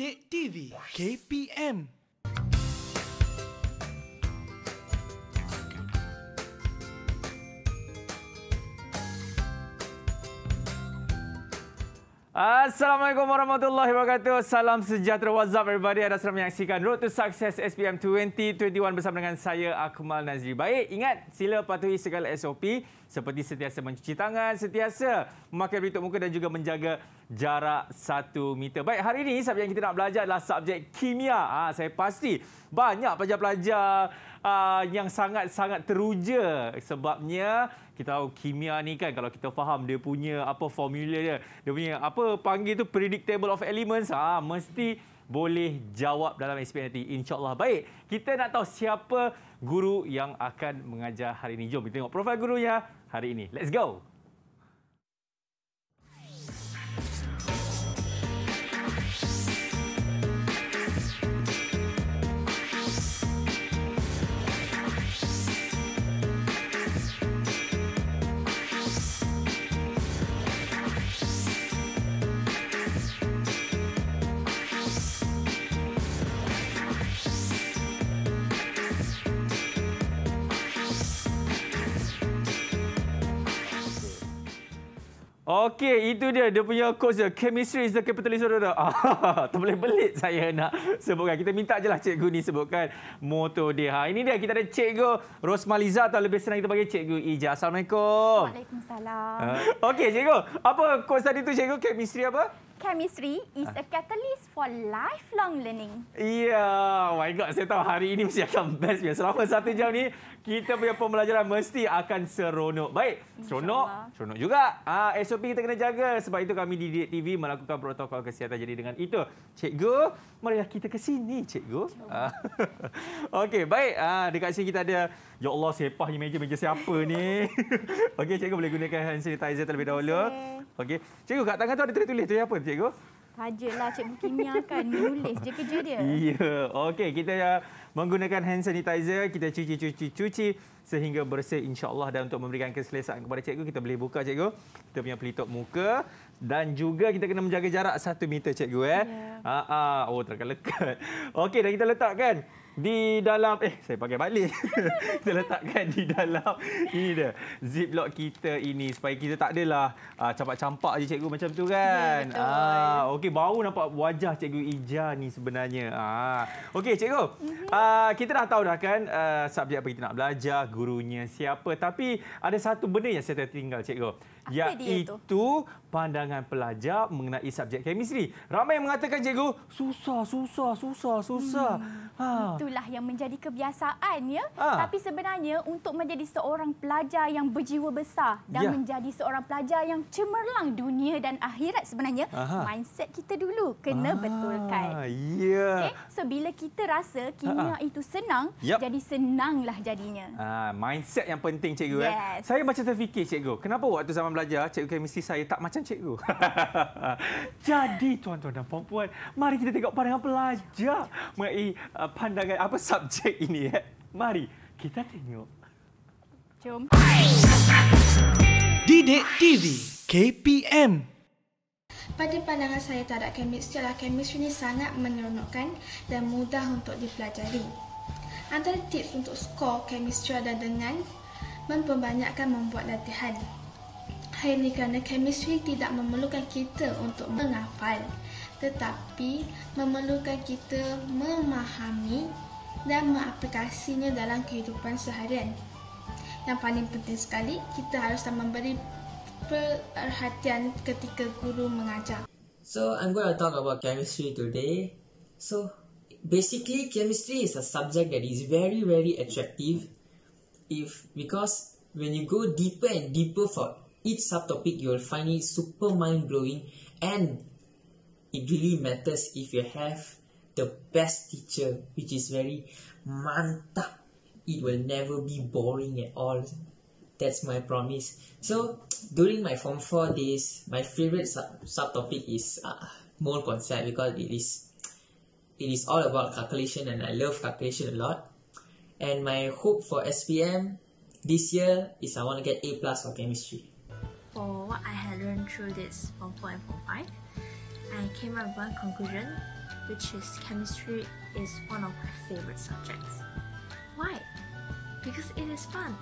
Pendek TV KPM Assalamualaikum warahmatullahi wabarakatuh. Salam sejahtera. What's up everybody? Anda sedang menyaksikan Road to Success SPM 2021 bersama dengan saya, Akmal Nazri. Baik, ingat sila patuhi segala SOP seperti sentiasa mencuci tangan, sentiasa memakai pelitup muka dan juga menjaga jarak satu meter. Baik, hari ini subjek yang kita nak belajar adalah subjek kimia. Ha, saya pasti banyak pelajar-pelajar uh, yang sangat-sangat teruja sebabnya kita tahu kimia ni kan kalau kita faham dia punya apa formula dia dia punya apa panggil tu predictable of elements ah ha, mesti boleh jawab dalam SPM nanti insyaallah baik kita nak tahu siapa guru yang akan mengajar hari ini jom kita tengok profil gurunya hari ini let's go Okey, itu dia. Dia punya coach dia. Chemistry is the capitalist. Ah, boleh belit saya nak sebutkan. Kita minta je lah cikgu ni sebutkan motor dia. Ha, ini dia. Kita ada cikgu Rosmaliza atau lebih senang kita panggil cikgu Ija. Assalamualaikum. Waalaikumsalam. Ah, okey, cikgu. Apa coach tadi tu cikgu? Chemistry apa? chemistry is ah. a catalyst for lifelong learning. Yeah, oh my god, saya tahu hari ini mesti akan best punya. Selama satu jam ni, kita punya pembelajaran mesti akan seronok. Baik, seronok, seronok juga. Ah, SOP kita kena jaga. Sebab itu kami di Didik TV melakukan protokol kesihatan. Jadi dengan itu, cikgu, marilah kita ke sini, cikgu. Ha. Okey, baik. Ah, dekat sini kita ada Ya Allah, siapa sepah meja meja siapa ni? Okey, cikgu boleh gunakan hand sanitizer terlebih dahulu. Okey. Cikgu kat tangan tu ada tulis-tulis tu apa cikgu? Tajuklah cikgu kimia kan nulis je kerja dia. Ya. Yeah. Okey, kita uh, menggunakan hand sanitizer, kita cuci cuci cuci sehingga bersih insya-Allah dan untuk memberikan keselesaan kepada cikgu kita boleh buka cikgu. Kita punya pelitup muka dan juga kita kena menjaga jarak satu meter cikgu eh. Ha ya. yeah. ah, ah, oh terkelekat. Okey, dah kita letakkan di dalam eh saya pakai balik kita letakkan di dalam ini dia ziplock kita ini supaya kita tak adalah uh, campak-campak je cikgu macam tu kan ya, ah okey baru nampak wajah cikgu Ija ni sebenarnya ah okey cikgu uh, kita dah tahu dah kan uh, subjek apa kita nak belajar gurunya siapa tapi ada satu benda yang saya tertinggal cikgu apa iaitu pandangan pelajar mengenai subjek chemistry. Ramai yang mengatakan cikgu, susah, susah, susah, susah. Hmm, ha. Itulah yang menjadi kebiasaan. ya. Ha. Tapi sebenarnya untuk menjadi seorang pelajar yang berjiwa besar dan ya. menjadi seorang pelajar yang cemerlang dunia dan akhirat sebenarnya, Aha. mindset kita dulu kena ha. betulkan. Ya. Okay? So, bila kita rasa kimia ha. itu senang, yep. jadi senanglah jadinya. Ha. Mindset yang penting, cikgu. Eh. Yes. Eh. Saya macam terfikir, cikgu. Kenapa waktu zaman belajar, cikgu chemistry saya tak macam kawasan cikgu. Jadi tuan-tuan dan puan-puan, mari kita tengok pandangan pelajar mengenai uh, pandangan apa subjek ini. Eh? Mari kita tengok. Jom. Didik TV KPM pada pandangan saya terhadap kemistri adalah kemistri ini sangat menyeronokkan dan mudah untuk dipelajari. Antara tips untuk skor kemistri adalah dengan memperbanyakkan membuat latihan. Hanya kerana chemistry tidak memerlukan kita untuk menghafal tetapi memerlukan kita memahami dan mengaplikasinya dalam kehidupan seharian. Yang paling penting sekali, kita haruslah memberi perhatian ketika guru mengajar. So, I'm going to talk about chemistry today. So, basically, chemistry is a subject that is very, very attractive. If because when you go deeper and deeper for each subtopic you'll find it super mind blowing and it really matters if you have the best teacher which is very manta. it will never be boring at all that's my promise so during my form 4 days my favorite sub- subtopic is uh, mole concept because it is it is all about calculation and i love calculation a lot and my hope for spm this year is i want to get a plus for chemistry for what I had learned through this Form 4 and Form 5, I came up with one conclusion, which is chemistry is one of my favorite subjects. Why? Because it is fun.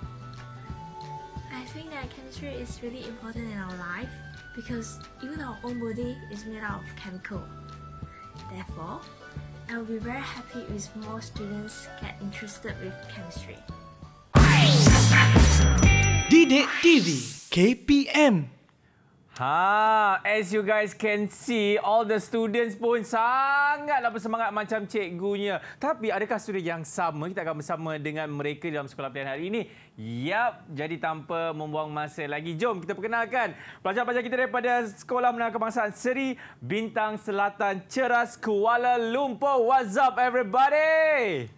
I think that chemistry is really important in our life because even our own body is made out of chemical. Therefore, I will be very happy if more students get interested with chemistry. Bidik TV KPM Ha, as you guys can see, all the students pun sangatlah bersemangat macam cikgunya. Tapi adakah student yang sama kita akan bersama dengan mereka dalam sekolah pilihan hari ini? Yap, jadi tanpa membuang masa lagi, jom kita perkenalkan pelajar-pelajar kita daripada Sekolah Menengah Kebangsaan Seri Bintang Selatan Ceras Kuala Lumpur. What's up everybody?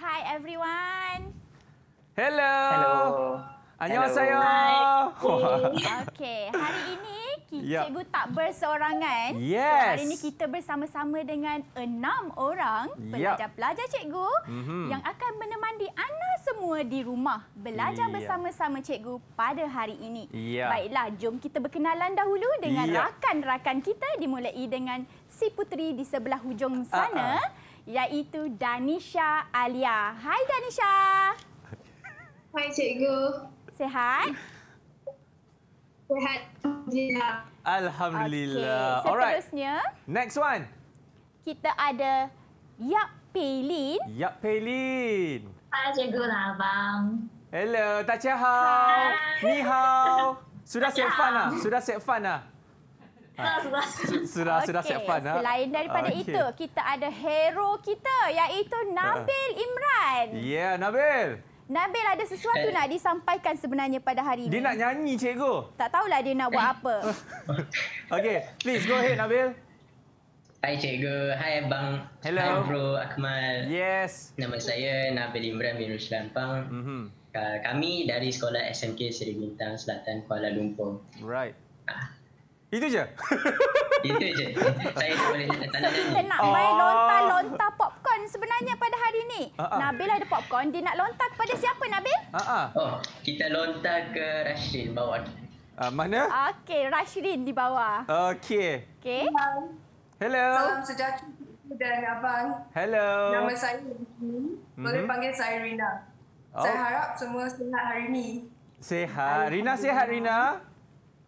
Hi everyone. Hello. Hello. Annyeonghaseyo. Okey, hari ini cikgu tak berseorangan. Yes. So, hari ini kita bersama-sama dengan enam orang pelajar-pelajar cikgu mm-hmm. yang akan menemani anda semua di rumah belajar yeah. bersama-sama cikgu pada hari ini. Yeah. Baiklah, jom kita berkenalan dahulu dengan yeah. rakan-rakan kita dimulai dengan si putri di sebelah hujung ah, ah. sana uh-uh. iaitu Danisha Alia. Hai Danisha. Hai cikgu sihat? Sihat. Alhamdulillah. Okay. Seterusnya. Alright. Next one. Kita ada Yap Pelin. Yap Pelin. Hai, cikgu lah, abang. Hello, Tachia Hao. Ni hao. Sudah set fun lah? Sudah set fun lah? Ha, sudah, sudah set fun lah. Selain daripada okay. itu, kita ada hero kita iaitu Nabil ha. Imran. Ya, yeah, Nabil. Nabil ada sesuatu eh. nak disampaikan sebenarnya pada hari ini. Dia nak nyanyi, cikgu. Tak tahulah dia nak buat eh. apa. Okey, please go ahead, Nabil. Hai cikgu, hai abang, Hello. hai bro Akmal. Yes. Nama saya Nabil Imran bin Ruslan Pang. Mm-hmm. Kami dari sekolah SMK Seri Bintang Selatan Kuala Lumpur. Right. Ah. Itu je? Itu je. saya tak boleh nak tak nak main oh. lontar-lontar pop popcorn sebenarnya pada hari ini? Uh-huh. Ah, ah. Nabil ada popcorn, dia nak lontar kepada siapa Nabil? Uh-huh. Oh, kita lontar ke Rashid bawah. Uh, mana? Okey, Rashidin di bawah. Okey. Okey. Hello. Salam sejahtera dan abang. Hello. Nama saya Rina. Mhm. Boleh panggil saya Rina. Oh. Saya harap semua sehat hari ini. Sehat. Rina sehat Rina?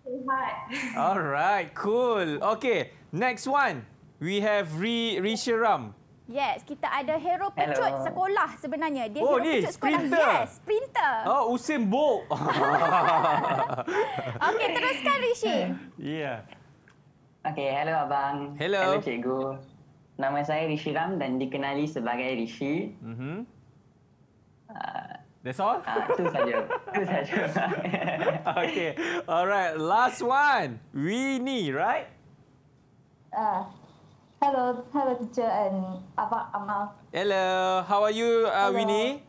Sehat. Alright, cool. Okey, next one. We have Ri Risharam. Yes, kita ada hero pecut Hello. sekolah sebenarnya. Dia oh, hero ni, pecut sprinter. sekolah. Yes, sprinter. Oh, Usim Bo. Okey, teruskan Rishi. Ya. Yeah. Okey, hello abang. Hello. Hello cikgu. Nama saya Rishi Ram dan dikenali sebagai Rishi. Mhm. Mm That's all? Ah, itu saja. Itu saja. Okay, Alright, last one. Winnie, right? Ah. Uh. Hello, hello teacher and apa Amal. Hello, how are you, uh, Winnie?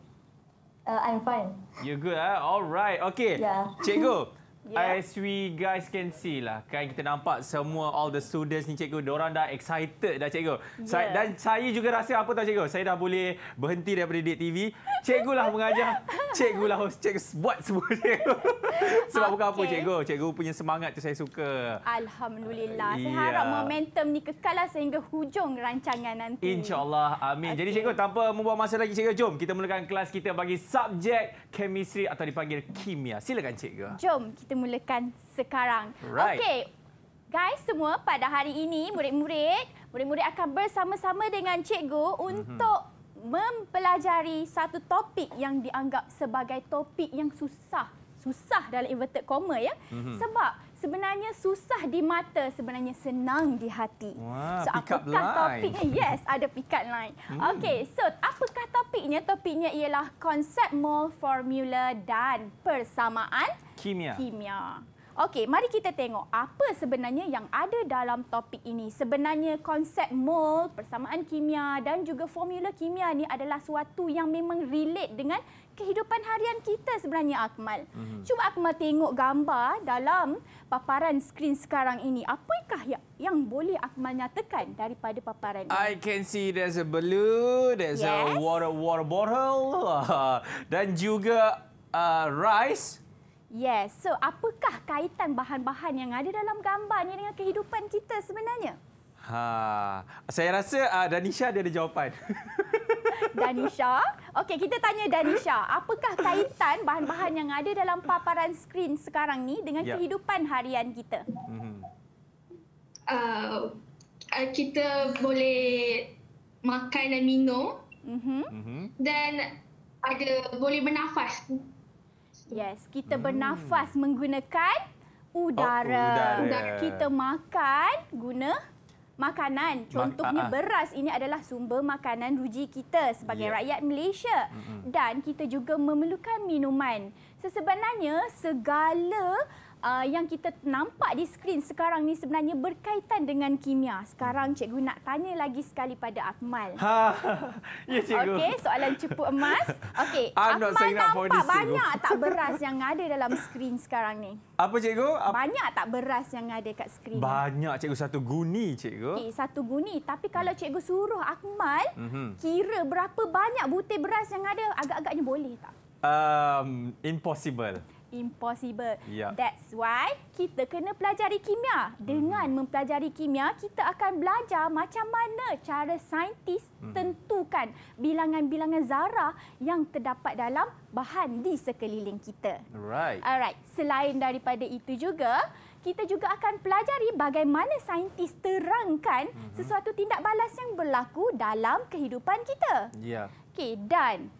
Uh, I'm fine. You good? Huh? All right. Okay. Yeah. Cikgu, As we guys can see lah, kan kita nampak semua all the students ni cikgu, diorang dah excited dah cikgu. Yeah. Dan saya juga rasa apa tau cikgu, saya dah boleh berhenti daripada Dik TV. Cikgu lah mengajar, cikgu lah host, cikgu buat semua cikgu. Sebab okay. bukan apa cikgu, cikgu punya semangat tu saya suka. Alhamdulillah, saya yeah. harap momentum ni kekal lah sehingga hujung rancangan nanti. InsyaAllah, amin. Okay. Jadi cikgu, tanpa membuang masa lagi cikgu, jom kita mulakan kelas kita bagi subjek chemistry atau dipanggil kimia. Silakan cikgu. Jom, kita kita mulakan sekarang. Right. Okey. Guys semua pada hari ini murid-murid, murid-murid akan bersama-sama dengan cikgu mhm. untuk mm -hmm. mempelajari satu topik yang dianggap sebagai topik yang susah. Susah dalam inverted comma ya. Mm -hmm. Sebab sebenarnya susah di mata sebenarnya senang di hati. Wah, so apakah topiknya? Yes, ada pikat line. Hmm. Okey, so apakah topiknya? Topiknya ialah konsep mol formula dan persamaan kimia. Kimia. Okey, mari kita tengok apa sebenarnya yang ada dalam topik ini. Sebenarnya konsep mol, persamaan kimia dan juga formula kimia ni adalah suatu yang memang relate dengan kehidupan harian kita sebenarnya Akmal. Mm-hmm. Cuba Akmal tengok gambar dalam paparan skrin sekarang ini. Apakah yang, yang boleh Akmal nyatakan daripada paparan ini? I can see there's a balloon, there's yes. a water water bottle dan juga uh, rice. Yes. So, apakah kaitan bahan-bahan yang ada dalam gambar ni dengan kehidupan kita sebenarnya? Ha, saya rasa uh, Danisha dia ada jawapan. Danisha? Okey, kita tanya Danisha, apakah kaitan bahan-bahan yang ada dalam paparan skrin sekarang ni dengan ya. kehidupan harian kita? Mhm. Uh, uh, kita boleh makan dan minum. Uh-huh. Dan ada boleh bernafas Yes, kita hmm. bernafas menggunakan udara. Oh, udara. Kita makan guna makanan. Contohnya Ma- ah, ah. beras ini adalah sumber makanan ruji kita sebagai yeah. rakyat Malaysia. Mm-hmm. Dan kita juga memerlukan minuman. Sebenarnya segala uh, yang kita nampak di skrin sekarang ni sebenarnya berkaitan dengan kimia. Sekarang cikgu nak tanya lagi sekali pada Akmal. Ha. ha, ha. Ya cikgu. Okey, soalan cepu emas. Okey. Akmal nampak this, banyak cikgu. tak beras yang ada dalam skrin sekarang ni. Apa cikgu? Apa... Banyak tak beras yang ada kat skrin? Banyak cikgu satu guni cikgu. Okey, satu guni. Tapi kalau cikgu suruh Akmal mm-hmm. kira berapa banyak butir beras yang ada, agak-agaknya boleh tak? Um, impossible. Impossible. Yeah. That's why kita kena pelajari kimia. Dengan mm. mempelajari kimia, kita akan belajar macam mana cara saintis mm. tentukan bilangan-bilangan zarah yang terdapat dalam bahan di sekeliling kita. Right. Alright. Selain daripada itu juga, kita juga akan pelajari bagaimana saintis terangkan mm-hmm. sesuatu tindak balas yang berlaku dalam kehidupan kita. Ya. Yeah. Okey, dan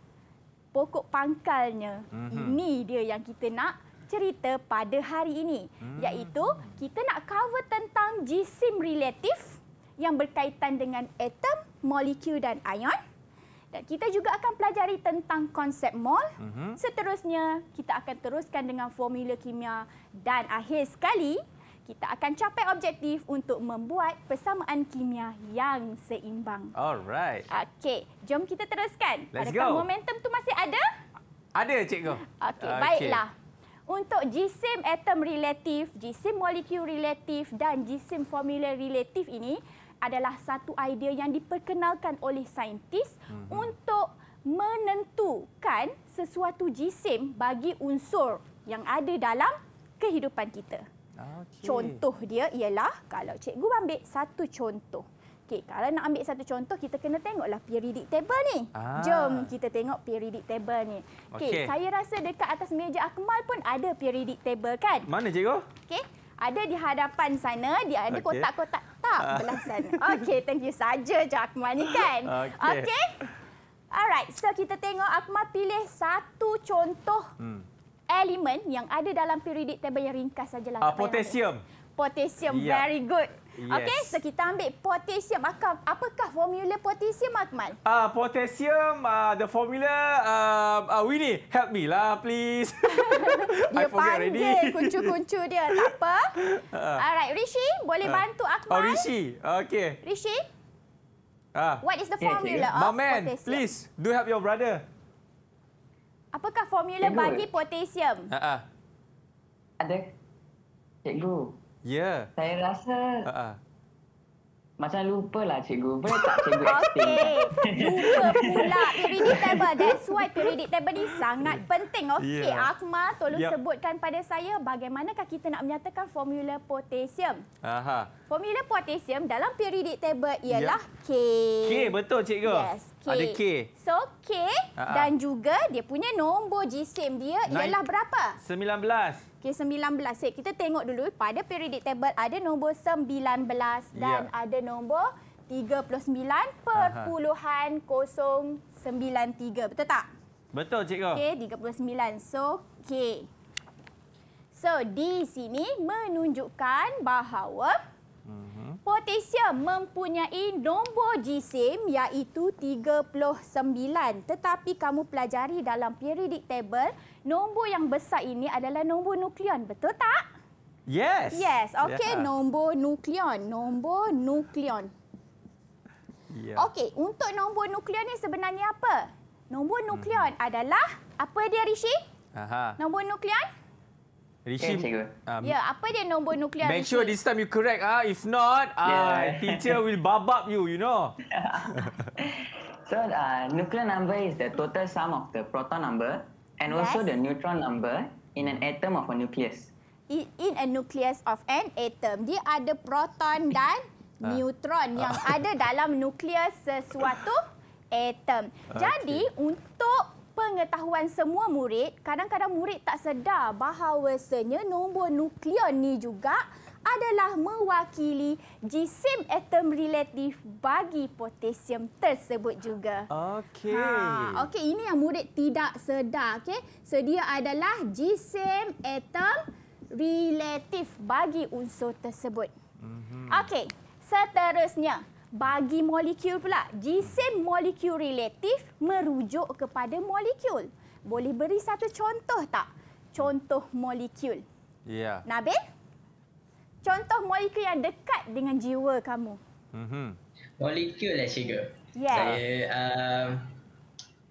pokok pangkalnya. Mm-hmm. Ini dia yang kita nak cerita pada hari ini. Mm-hmm. Iaitu kita nak cover tentang jisim relatif yang berkaitan dengan atom, molekul dan ion. Dan kita juga akan pelajari tentang konsep mol. Mm-hmm. Seterusnya, kita akan teruskan dengan formula kimia. Dan akhir sekali, kita akan capai objektif untuk membuat persamaan kimia yang seimbang. Alright. Okey, jom kita teruskan. Let's Adakah go. momentum tu masih ada? Ada, cikgu. Okey, okay. baiklah. Untuk jisim atom relatif, jisim molekul relatif dan jisim formula relatif ini adalah satu idea yang diperkenalkan oleh saintis mm -hmm. untuk menentukan sesuatu jisim bagi unsur yang ada dalam kehidupan kita. Okay. Contoh dia ialah kalau cikgu ambil satu contoh. Okay, kalau nak ambil satu contoh, kita kena tengoklah periodic table ni. Ah. Jom kita tengok periodic table ni. Okey, okay. saya rasa dekat atas meja Akmal pun ada periodic table kan? Mana cikgu? Okay. ada di hadapan sana, dia ada kotak-kotak okay. tak ah. belah sana. Okey, thank you saja je Akmal ni kan? Okey. Okay? Alright, so kita tengok Akmal pilih satu contoh. Hmm elemen yang ada dalam periodik table yang ringkas sajalah. Ah, uh, potassium. Potassium, yep. Ya. very good. Yes. Okey, so kita ambil potassium. Apakah formula potassium, Akmal? Uh, ah, potassium, uh, ah, the formula, uh, uh, Winnie, help me lah, please. dia panggil kuncu-kuncu dia, tak apa. Uh. Alright, Rishi, boleh uh. bantu Akmal? Oh, Rishi, okay. Rishi, uh. what is the formula yeah, of man, potassium? please, do help your brother. Apakah formula Cikgu. bagi eh? potasium? Ha, ha Ada. Cikgu. Ya. Yeah. Saya rasa Ha, ha. macam lupa lah cikgu. Boleh tak cikgu explain? Okey. Lupa pula. Periodic table. That's why periodic table ni sangat penting. Okey, yeah. Akmal tolong yep. Ya. sebutkan pada saya bagaimanakah kita nak menyatakan formula potasium. Aha. Formula potasium dalam periodic table ialah yep. Ya. K. K, betul cikgu. Yes, K. Ada K. So K uh ha, -huh. Ha. dan juga dia punya nombor jisim dia Nine, ialah berapa? 19. K19. Okay, kita tengok dulu pada periodic table ada nombor 19 dan yeah. ada nombor 39 39.093. Betul tak? Betul cikgu. Okey 39. So K. So di sini menunjukkan bahawa Malaysia mempunyai nombor jisim iaitu 39. Tetapi kamu pelajari dalam periodic table, nombor yang besar ini adalah nombor nukleon. Betul tak? Yes. Yes. Okey, yeah. nombor nukleon. Nombor nukleon. Yeah. Okey, untuk nombor nukleon ini sebenarnya apa? Nombor nukleon hmm. adalah apa dia Rishi? Aha. Nombor nukleon? Rishim. Kan, um, ya, apa dia nombor nuklear Make Rishim? sure this time you correct ah. If not, ah, yeah. teacher will babap you, you know. so, uh, nuclear number is the total sum of the proton number and yes. also the neutron number in an atom of a nucleus. In a nucleus of an atom, dia ada proton dan ah. neutron ah. yang ada dalam nukleus sesuatu atom. Jadi, untuk pengetahuan semua murid, kadang-kadang murid tak sedar bahawasanya nombor nukleon ni juga adalah mewakili jisim atom relatif bagi potasium tersebut juga. Okey. Ha, okey ini yang murid tidak sedar, okay. Sedia so, adalah jisim atom relatif bagi unsur tersebut. Mm -hmm. Okey, seterusnya. Bagi molekul pula, jisim molekul relatif merujuk kepada molekul. Boleh beri satu contoh tak? Contoh molekul. Ya. Nabil? Contoh molekul yang dekat dengan jiwa kamu. Mm-hmm. Molekul lah cikgu. Yes.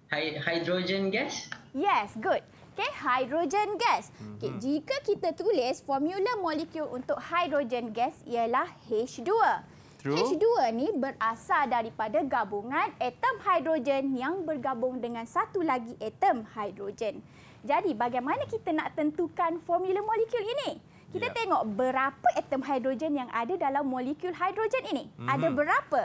Saya, uh, hydrogen gas? Yes, good. Okay, hydrogen gas. Mm-hmm. jika kita tulis formula molekul untuk hydrogen gas ialah H2. True. H2 ni berasal daripada gabungan atom hidrogen yang bergabung dengan satu lagi atom hidrogen. Jadi bagaimana kita nak tentukan formula molekul ini? Kita yeah. tengok berapa atom hidrogen yang ada dalam molekul hidrogen ini. Mm -hmm. Ada berapa?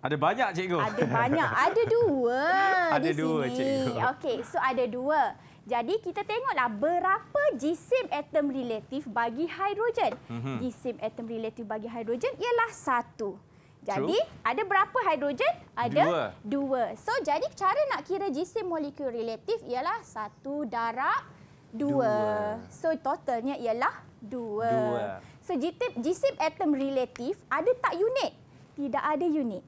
Ada banyak, cikgu. Ada banyak. Ada dua ada di dua, sini. dua, cikgu. Okey, so ada dua. Jadi kita tengoklah berapa jisim atom relatif bagi hidrogen. Mm-hmm. Jisim atom relatif bagi hidrogen ialah satu. Jadi True. ada berapa hidrogen? Ada dua. dua. So jadi cara nak kira jisim molekul relatif ialah satu darab dua. dua. So totalnya ialah dua. dua. So jisim, atom relatif ada tak unit? Tidak ada unit.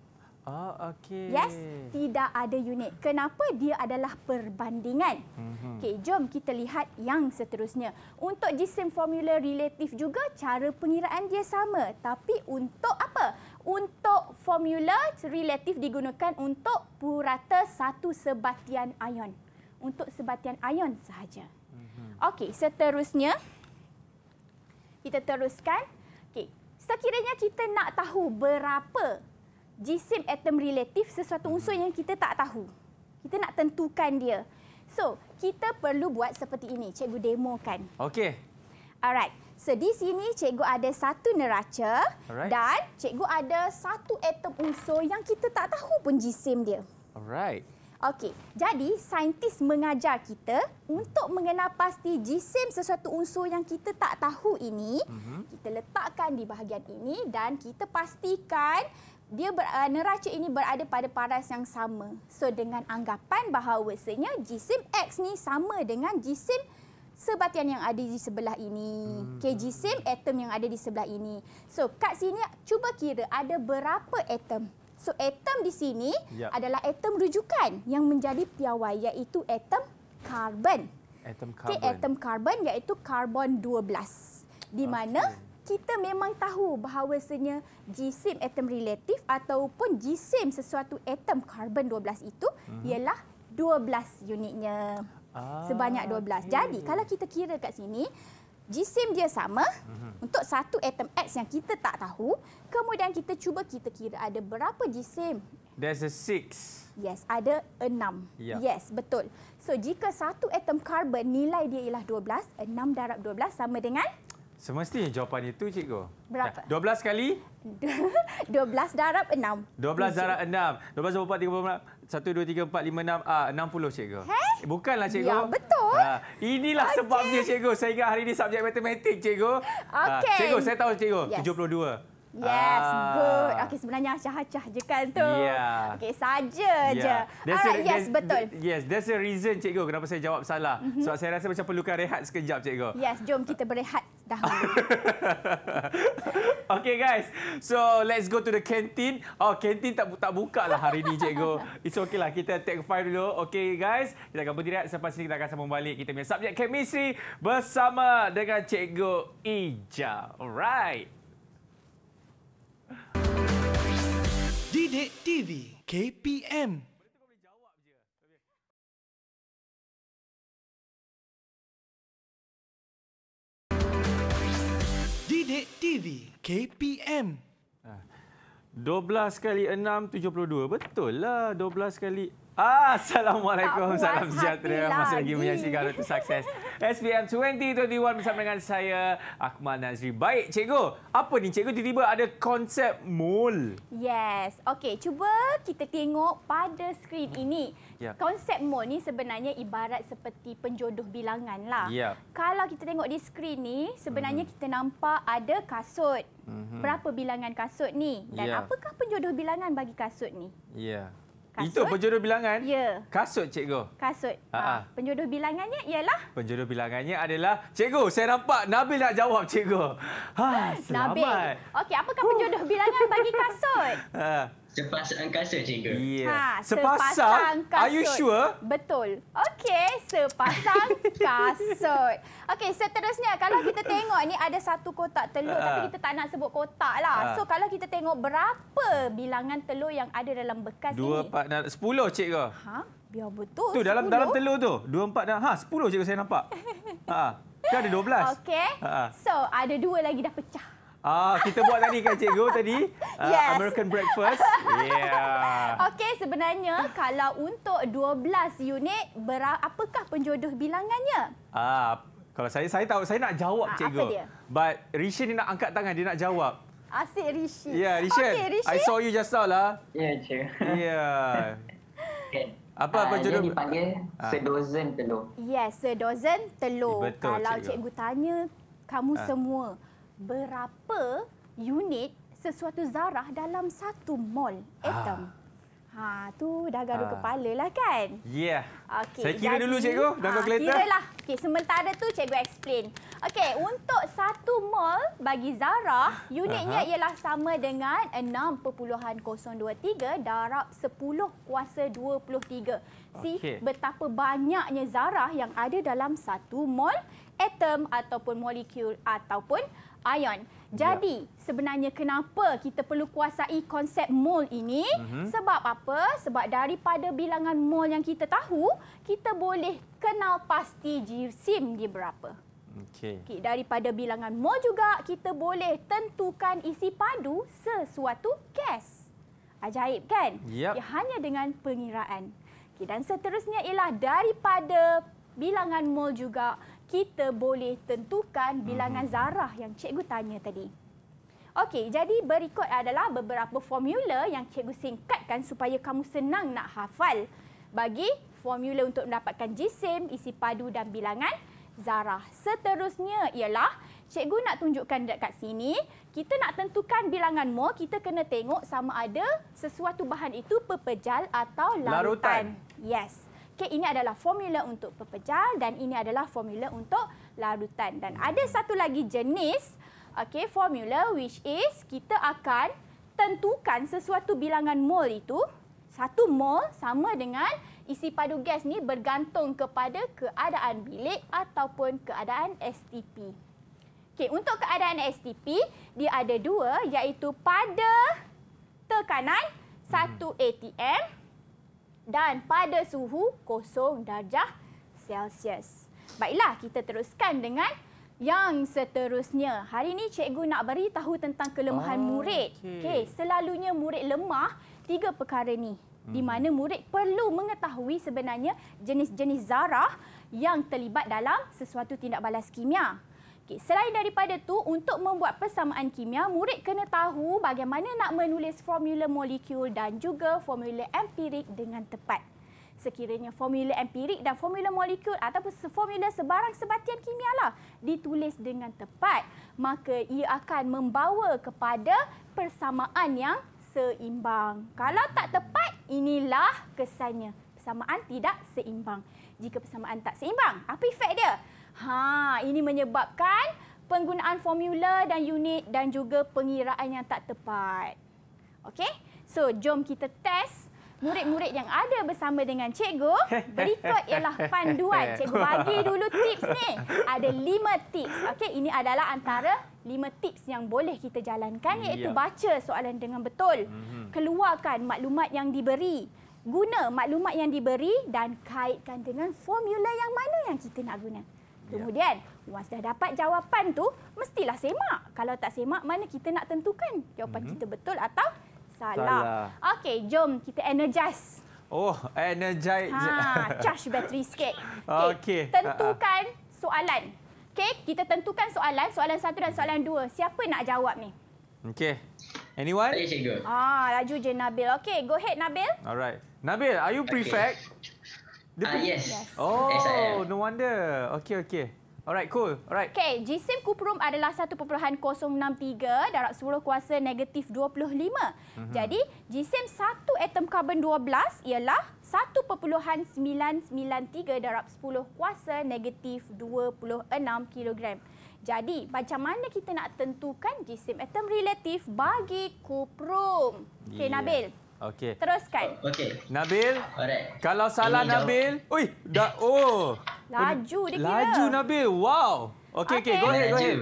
Oh, okay. Yes, tidak ada unit. Kenapa dia adalah perbandingan? Mm -hmm. Okey, jom kita lihat yang seterusnya. Untuk jisim formula relatif juga cara pengiraan dia sama, tapi untuk apa? Untuk formula relatif digunakan untuk purata satu sebatian ion. Untuk sebatian ion sahaja. Mm -hmm. Okey, seterusnya kita teruskan. Okey, sekiranya kita nak tahu berapa jisim atom relatif sesuatu unsur hmm. yang kita tak tahu. Kita nak tentukan dia. So, kita perlu buat seperti ini. Cikgu kan? Okey. Alright. So, di sini cikgu ada satu neraca Alright. dan cikgu ada satu atom unsur yang kita tak tahu pun jisim dia. Alright. Okey. Jadi, saintis mengajar kita untuk mengenal pasti jisim sesuatu unsur yang kita tak tahu ini, mm -hmm. kita letakkan di bahagian ini dan kita pastikan dia ber, uh, neraca ini berada pada paras yang sama. So dengan anggapan bahawa sebenarnya jisim X ni sama dengan jisim sebatian yang ada di sebelah ini. Hmm. Okey, jisim atom yang ada di sebelah ini. So kat sini cuba kira ada berapa atom. So atom di sini ya. adalah atom rujukan yang menjadi piawai iaitu atom karbon. Atom karbon. Okay, atom karbon iaitu karbon 12. Di mana okay kita memang tahu bahawasanya jisim atom relatif ataupun jisim sesuatu atom karbon 12 itu hmm. ialah 12 unitnya. Ah, sebanyak 12. Okay. Jadi kalau kita kira kat sini jisim dia sama hmm. untuk satu atom X yang kita tak tahu, kemudian kita cuba kita kira ada berapa jisim. There's a six. Yes, ada enam. Yeah. Yes, betul. So jika satu atom karbon nilai dia ialah 12, enam darab 12 sama dengan Semestinya jawapan itu, cikgu. Berapa? 12 kali? 12 darab 6. 12 darab 6. 12 darab 4, 3, 4, 1, 2, 3, 4, 5, 6. Ah, 60, cikgu. Hei? Bukanlah, cikgu. Ya, betul. Ah, inilah okay. sebabnya, cikgu. Sehingga hari ini subjek matematik, cikgu. Okay. Ah, cikgu, saya tahu, cikgu. Yes. 72. 72. Yes, ah. good. Okey, sebenarnya acah-acah je kan tu. Yeah. Okey, saja yeah. je. That's Alright, a, yes, betul. Yes, that's the reason cikgu kenapa saya jawab salah. Mm -hmm. Sebab saya rasa macam perlukan rehat sekejap cikgu. Yes, jom kita berehat dah. okay guys, so let's go to the canteen. Oh, canteen tak, tak buka lah hari ni cikgu. It's okay lah, kita take five dulu. Okay guys, kita akan berdiri. Selepas ini kita akan sambung balik. Kita punya subjek chemistry bersama dengan cikgu Ija. Alright. Didik TV KPM Didik TV KPM 12 kali 6 72 betul lah 12 kali Assalamualaikum, tak salam sejahtera. Lagi. Masih lagi menyaksikan Road to Success. SPM 2021 bersama dengan saya, Akmal Nazri. Baik, cikgu. Apa ni cikgu? Tiba-tiba ada konsep mall. Yes. Okey, cuba kita tengok pada skrin ini. Yeah. Konsep mall ni sebenarnya ibarat seperti penjodoh bilangan. lah. Yeah. Kalau kita tengok di skrin ni, sebenarnya mm. kita nampak ada kasut. Mm -hmm. Berapa bilangan kasut ni? Dan yeah. apakah penjodoh bilangan bagi kasut ni? Ya. Yeah kasut. Itu penjodoh bilangan? Ya. Kasut, cikgu? Kasut. Ha, ha -ha. Penjodoh bilangannya ialah? Penjodoh bilangannya adalah... Cikgu, saya nampak Nabil nak jawab, cikgu. Ha, selamat. Nabil. Okey, apakah penjodoh bilangan bagi kasut? Ha. Sepasa angkasa cikgu. Yeah. Ha, sepasang, kasut. Are you sure? Betul. Okey, sepasang kasut. Okey, seterusnya kalau kita tengok ni ada satu kotak telur ha, ha. tapi kita tak nak sebut kotak lah. Ha. So kalau kita tengok berapa bilangan telur yang ada dalam bekas Dua, ini? 2 4 6 10 cikgu. Ha? Biar betul. Tu dalam 10? dalam telur tu. 2 4 6 ha 10 cikgu saya nampak. Ha. Kan ada 12. Okey. So ada dua lagi dah pecah. Ah, kita buat tadi kan cikgu tadi uh, yes. American breakfast. Yeah. Okey sebenarnya kalau untuk 12 unit apakah penjodoh bilangannya? Ah kalau saya saya tahu saya nak jawab uh, cikgu. Apa dia? But Rishi ni nak angkat tangan dia nak jawab. Asyik Rishi. Yeah Rishi. Okay, Rishi. I saw you just now lah. Yeah cikgu. Yeah. okay. Apa apa uh, jodoh? Dia dipanggil sedozen telur. Yes, sedozen telur. Betul, kalau cikgu. cikgu tanya kamu uh. semua berapa unit sesuatu zarah dalam satu mol ah. atom. Ha, ha tu dah garu ha. Ah. kepala lah kan? Ya. Yeah. Okay. Saya kira jadi, dulu cikgu, dah ha, ah, Kira lah. Okay, sementara tu cikgu explain. Okay, untuk satu mol bagi zarah, unitnya Aha. ialah sama dengan 6.023 darab 10 kuasa 23. Okay. Si betapa banyaknya zarah yang ada dalam satu mol atom ataupun molekul ataupun ion. Jadi ya. sebenarnya kenapa kita perlu kuasai konsep mol ini? Uh-huh. Sebab apa? Sebab daripada bilangan mol yang kita tahu, kita boleh kenal pasti jisim di berapa. Okey. Okay, daripada bilangan mol juga kita boleh tentukan isi padu sesuatu gas. Ajaib kan? Ya. Ya, hanya dengan pengiraan. Okay, dan seterusnya ialah daripada bilangan mol juga kita boleh tentukan bilangan hmm. zarah yang cikgu tanya tadi. Okey, jadi berikut adalah beberapa formula yang cikgu singkatkan supaya kamu senang nak hafal. Bagi formula untuk mendapatkan jisim, isi padu dan bilangan zarah. Seterusnya ialah cikgu nak tunjukkan dekat sini, kita nak tentukan bilangan mol, kita kena tengok sama ada sesuatu bahan itu pepejal atau larutan. larutan. Yes. Okey, ini adalah formula untuk pepejal dan ini adalah formula untuk larutan. Dan ada satu lagi jenis okey formula which is kita akan tentukan sesuatu bilangan mol itu. Satu mol sama dengan isi padu gas ni bergantung kepada keadaan bilik ataupun keadaan STP. Okey, untuk keadaan STP, dia ada dua iaitu pada tekanan 1 ATM dan pada suhu 0 darjah Celsius. Baiklah, kita teruskan dengan yang seterusnya. Hari ini cikgu nak beri tahu tentang kelemahan oh, murid. Okey, okay, selalunya murid lemah tiga perkara ni. Hmm. Di mana murid perlu mengetahui sebenarnya jenis-jenis zarah yang terlibat dalam sesuatu tindak balas kimia. Okey, selain daripada tu untuk membuat persamaan kimia, murid kena tahu bagaimana nak menulis formula molekul dan juga formula empirik dengan tepat. Sekiranya formula empirik dan formula molekul ataupun formula sebarang sebatian kimia lah ditulis dengan tepat, maka ia akan membawa kepada persamaan yang seimbang. Kalau tak tepat, inilah kesannya. Persamaan tidak seimbang. Jika persamaan tak seimbang, apa efek dia? Ha, ini menyebabkan penggunaan formula dan unit dan juga pengiraan yang tak tepat. Okey? So, jom kita test murid-murid yang ada bersama dengan cikgu. Berikut ialah panduan. Cikgu bagi dulu tips ni. Ada lima tips. Okey, ini adalah antara lima tips yang boleh kita jalankan ya. iaitu baca soalan dengan betul. Mhm. Keluarkan maklumat yang diberi. Guna maklumat yang diberi dan kaitkan dengan formula yang mana yang kita nak guna. Ya. Kemudian, once dah dapat jawapan tu, mestilah semak. Kalau tak semak, mana kita nak tentukan jawapan mm-hmm. kita betul atau salah. salah. Okey, jom kita energize. Oh, energize. Ha, charge bateri sikit. Okey, okay. Ha, ha. tentukan uh-huh. soalan. Okey, kita tentukan soalan. Soalan satu dan soalan dua. Siapa nak jawab ni? Okey. Anyone? Ah, laju je Nabil. Okey, go ahead Nabil. Alright. Nabil, are you prefect? Okay. Dia uh, ah, pun... yes. Oh, no wonder. Okay, okay. Alright, cool. Alright. Okay, jisim kuprum adalah 1.063 darab 10 kuasa negatif 25. Mm -hmm. Jadi, jisim satu atom karbon 12 ialah 1.993 darab 10 kuasa negatif 26 kilogram. Jadi, macam mana kita nak tentukan jisim atom relatif bagi kuprum? Okay, yeah. Nabil. Okey. Teruskan. Okey. Nabil. Alright. Kalau salah Ini Nabil. Ui, dah oh. Laju dia kira. Laju Nabil. Wow. Okey okey, okay. go ahead, go ahead.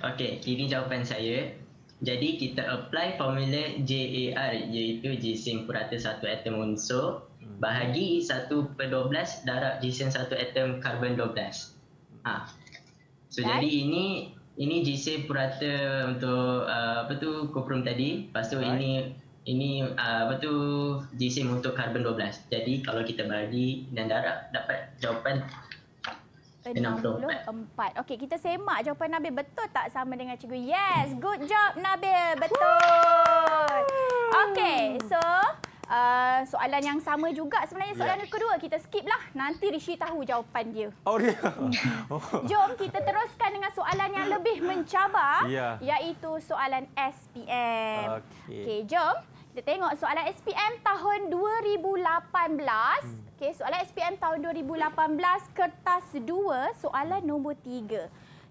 okey, Kini jawapan saya. Jadi kita apply formula JAR iaitu jisim purata satu atom unsur bahagi 1/12 darab jisim satu atom karbon 12. Ha. So jadi ini ini jisim purata untuk uh, apa tu koprum tadi. Pastu ini ini ah, apa tu jisim untuk karbon 12. Jadi kalau kita bagi dan darab dapat jawapan 64. Okey, kita semak jawapan Nabil betul tak sama dengan cikgu? Yes, good job Nabil. Betul. Okey, so uh, soalan yang sama juga sebenarnya soalan yeah. kedua kita skip lah nanti Rishi tahu jawapan dia. Oh dia. Yeah. Oh. Jom kita teruskan dengan soalan yang lebih mencabar yeah. iaitu soalan SPM. Okey. Okey, jom kita tengok soalan SPM tahun 2018. Hmm. Okey, soalan SPM tahun 2018 kertas 2 soalan nombor 3.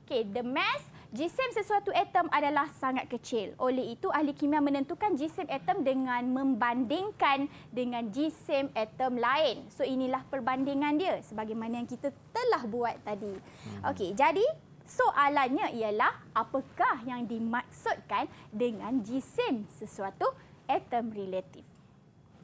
Okey, the mass Jisim sesuatu atom adalah sangat kecil. Oleh itu, ahli kimia menentukan jisim atom dengan membandingkan dengan jisim atom lain. So, inilah perbandingan dia sebagaimana yang kita telah buat tadi. Hmm. Okey, jadi soalannya ialah apakah yang dimaksudkan dengan jisim sesuatu atom relatif?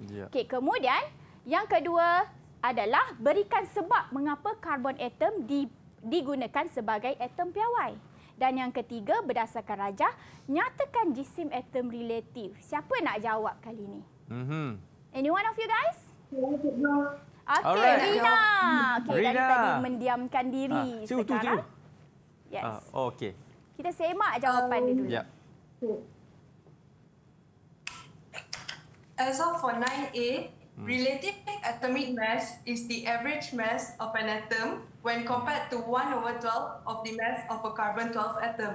Yeah. Okey, kemudian yang kedua adalah berikan sebab mengapa karbon atom di, digunakan sebagai atom piawai. Dan yang ketiga, berdasarkan rajah, nyatakan jisim atom relatif. Siapa nak jawab kali ini? Mm-hmm. Any one of you guys? Okay, Alright. Rina. Okay, Rina. dari tadi mendiamkan diri. Ha. Ah, cikgu, Sekarang, cikgu. Yes. Uh, oh, ah, okay. Kita semak jawapan um, dia dulu. Yeah. As of for 9A, Hmm. Relative atomic mass is the average mass of an atom when compared to 1 over 12 of the mass of a carbon 12 atom.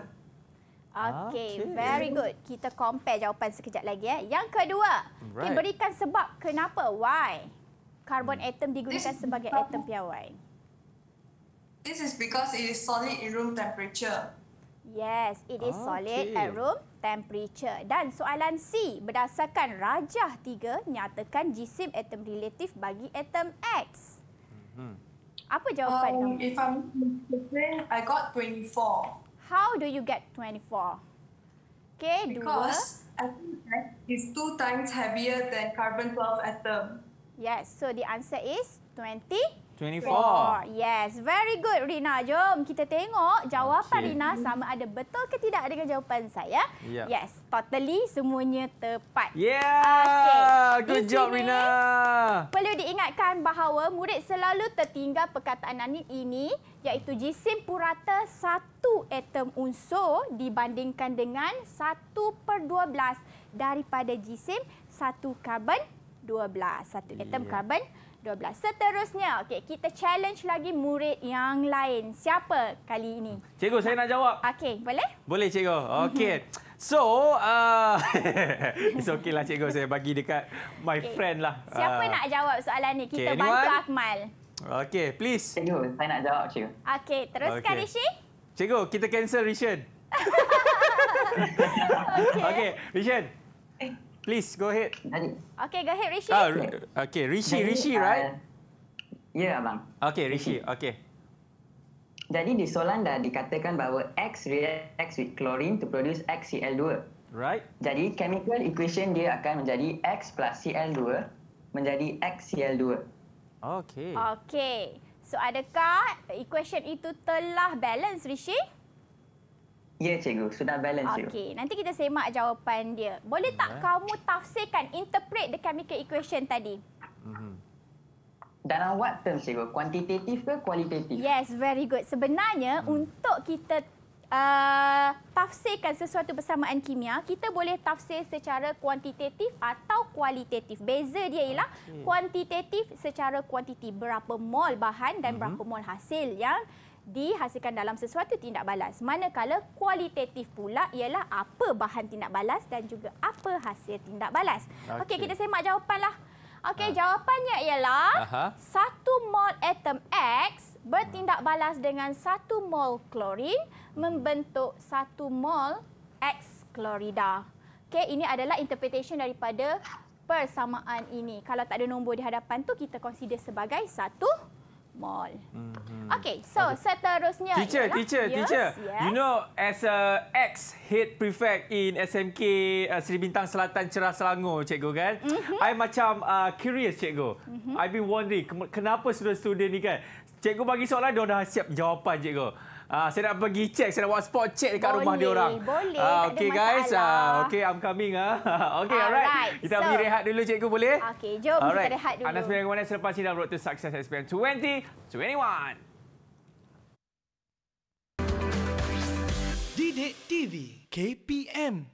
Okay, okay, very good. Kita compare jawapan sekejap lagi. Eh. Yang kedua, right. okay, berikan sebab kenapa, why carbon hmm. atom digunakan this sebagai atom piawai. This is because it is solid in room temperature. Yes, it is okay. solid at room temperature. Dan soalan C, berdasarkan rajah 3, nyatakan jisim atom relatif bagi atom X. Hmm. Apa jawapan um, If I'm I got 24. How do you get 24? Okay, Because dua. Because atom X is two times heavier than carbon 12 atom. Yes, so the answer is 24. 24. Yes, very good Rina. Jom kita tengok jawapan okay. Rina sama ada betul ke tidak dengan jawapan saya. Yeah. Yes, totally semuanya tepat. Yeah, okay. good Di job Rina. Perlu diingatkan bahawa murid selalu tertinggal perkataan ini iaitu jisim purata satu atom unsur dibandingkan dengan satu per dua belas daripada jisim satu karbon dua belas. Satu atom karbon 12. Seterusnya, okey kita challenge lagi murid yang lain. Siapa kali ini? Cikgu, saya nak jawab. Okey, boleh? Boleh, cikgu. Okey. So, uh, it's okay lah cikgu. Saya bagi dekat my okay. friend lah. Siapa uh, nak jawab soalan ni? Kita okay, bantu Akmal. Okey, please. Cikgu, saya nak jawab cikgu. Okey, teruskan okay. Rishi. Cikgu, kita cancel Rishan. okey. Okay, Rishan. Please go ahead. Okay, go ahead, Rishi. Uh, okay, Rishi, Jadi, Rishi, uh, right? Uh, ya, yeah, abang. Okay, Rishi. Okay. Jadi di soalan dah dikatakan bahawa X reacts with chlorine to produce XCl2. Right. Jadi chemical equation dia akan menjadi X plus Cl2 menjadi XCl2. Okay. Okay. So adakah equation itu telah balance, Rishi? Ya. Ya, cikgu. Sudah balance, cikgu. Okey, nanti kita semak jawapan dia. Boleh tak yeah. kamu tafsirkan, interpret the chemical equation tadi? Mhm. Dalam what term, cikgu? Kuantitatif ke kualitatif? Yes, very good. Sebenarnya, hmm. untuk kita uh, tafsirkan sesuatu persamaan kimia, kita boleh tafsir secara kuantitatif atau kualitatif. Beza dia ialah kuantitatif secara kuantiti. Berapa mol bahan dan hmm. berapa mol hasil yang dihasilkan dalam sesuatu tindak balas. Manakala kualitatif pula ialah apa bahan tindak balas dan juga apa hasil tindak balas. Okey, okay, kita semak jawapanlah. Okey, ha. jawapannya ialah Aha. satu mol atom X bertindak balas dengan satu mol klorin membentuk satu mol X klorida. Okey, ini adalah interpretation daripada persamaan ini. Kalau tak ada nombor di hadapan tu kita consider sebagai satu mall. Mm-hmm. Okay, so okay. seterusnya. Teacher, ialah, teacher, yes, teacher. Yes. You know, as a ex head prefect in SMK uh, Seri Bintang Selatan Cerah Selangor, cikgu kan? Mm-hmm. I macam uh, curious, cikgu. Mm-hmm. I been wondering kenapa student-student ni kan? Cikgu bagi soalan, dia dah siap jawapan, cikgu. Ah, saya nak pergi check, saya nak buat spot check dekat boleh, rumah dia orang. Boleh, ah, okay, tak ada Guys. Ah, okay, I'm coming. Ah. Okay, alright. Right. Kita so, pergi rehat dulu, cikgu, boleh? Okay, jom all kita rehat dulu. Anas Bia Gwanda selepas ini dalam Road to Success SPM 2021. Didik TV KPM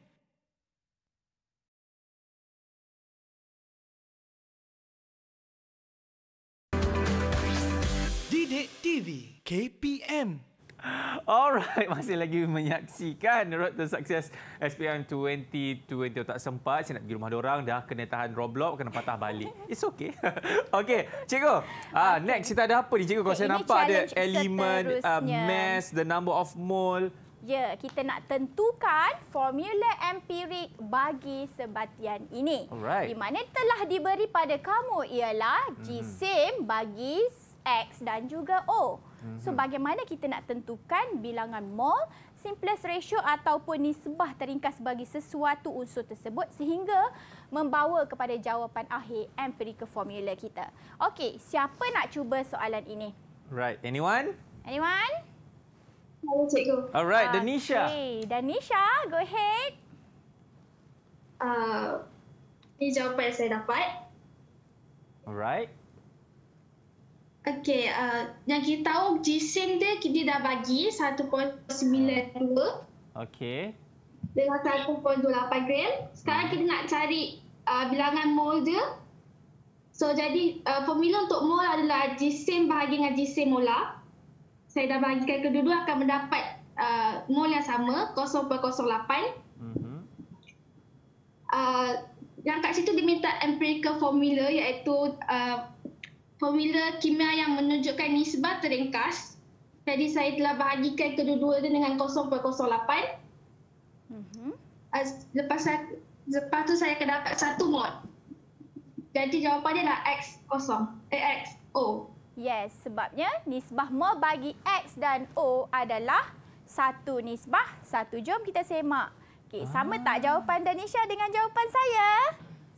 Didik TV KPM Alright, masih lagi menyaksikan Road to Success SPM 2020. tak sempat, saya nak pergi rumah orang dah kena tahan Roblox, kena patah balik. It's okay. okay, cikgu. Ah, okay. next, kita ada apa ni cikgu? Kalau okay, eh, saya nampak ada element, uh, mass, the number of mole. Ya, kita nak tentukan formula empirik bagi sebatian ini. Alright. Di mana telah diberi pada kamu ialah G mm. same bagi X dan juga O. So mhm. bagaimana kita nak tentukan bilangan mol, simplest ratio ataupun nisbah teringkas bagi sesuatu unsur tersebut sehingga membawa kepada jawapan akhir empirical formula kita. Okey, siapa nak cuba soalan ini? Right, anyone? Anyone? Hello, cikgu. Alright, Danisha. Okay, Danisha, go ahead. Uh, ini jawapan yang saya dapat. Alright. Okay, uh, yang kita tahu jisim dia kita dah bagi 1.92. Okay. Dengan 1.28 gram. Sekarang kita nak cari uh, bilangan mol dia. So, jadi uh, formula untuk mol adalah jisim bahagi dengan jisim molar. Saya dah bagikan kedua-dua akan mendapat uh, mol yang sama, 0.08. Mm -hmm. uh, yang kat situ diminta empirical formula iaitu uh, formula kimia yang menunjukkan nisbah teringkas. Jadi saya telah bahagikan kedua-dua dengan 0.08. Mm -hmm. lepas, lepas tu saya akan dapat satu mod. Jadi jawapannya adalah X0. Eh, o. Yes, sebabnya nisbah mol bagi X dan O adalah satu nisbah, satu jom kita semak. Okey, sama ah. tak jawapan Danisha dengan jawapan saya?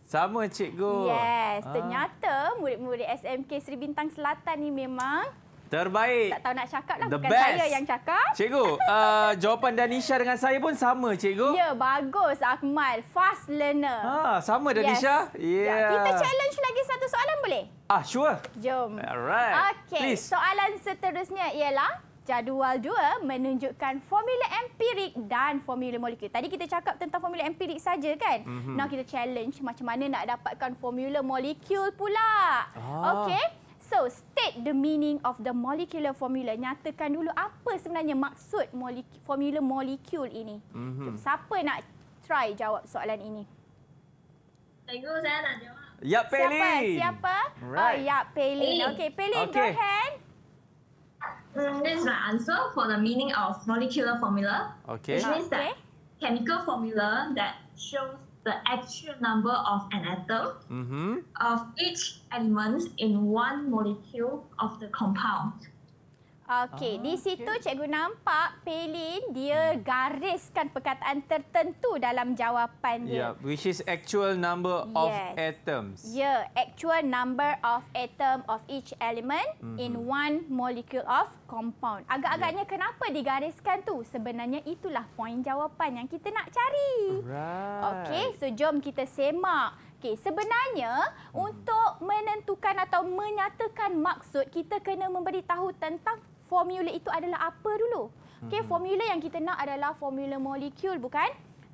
Sama cikgu. Yes, ah. ternyata murid-murid SMK Seri Bintang Selatan ni memang terbaik. Tak tahu nak cakap lah, The bukan best. saya yang cakap. Cikgu, uh, jawapan Danisha dengan saya pun sama cikgu. Ya, bagus Akmal, fast learner. Ha, sama Danisha. Yes. Ya, yeah. Ya, kita challenge lagi satu soalan boleh? Ah, sure. Jom. Alright. Okey, soalan seterusnya ialah Jadual 2 menunjukkan formula empirik dan formula molekul. Tadi kita cakap tentang formula empirik saja kan? Mm-hmm. Now kita challenge macam mana nak dapatkan formula molekul pula. Ah. Okay? So, state the meaning of the molecular formula. Nyatakan dulu apa sebenarnya maksud molek- formula molekul ini. Mm-hmm. siapa nak try jawab soalan ini? Tengok saya nak jawab. Yap, Pelin. Siapa? Siapa? Right. Oh, Yap, Pelin. Pelin. Okay, Pelin, okay. go ahead. Mm, this is my answer for the meaning of molecular formula. Okay. Which means that chemical formula that shows the actual number of an atom mm -hmm. of each element in one molecule of the compound. Okey, ah, di situ okay. cikgu nampak Pelin dia hmm. gariskan perkataan tertentu dalam jawapan dia. Yeah, which is actual number yes. of atoms. Yeah, actual number of atom of each element mm -hmm. in mhm. one molecule of compound. Agak-agaknya yeah. kenapa digariskan tu? Sebenarnya itulah poin jawapan yang kita nak cari. Right. Okey, so jom kita semak. Okey, sebenarnya mhm. untuk menentukan atau menyatakan maksud kita kena memberitahu tentang formula itu adalah apa dulu. Okey, hmm. formula yang kita nak adalah formula molekul bukan?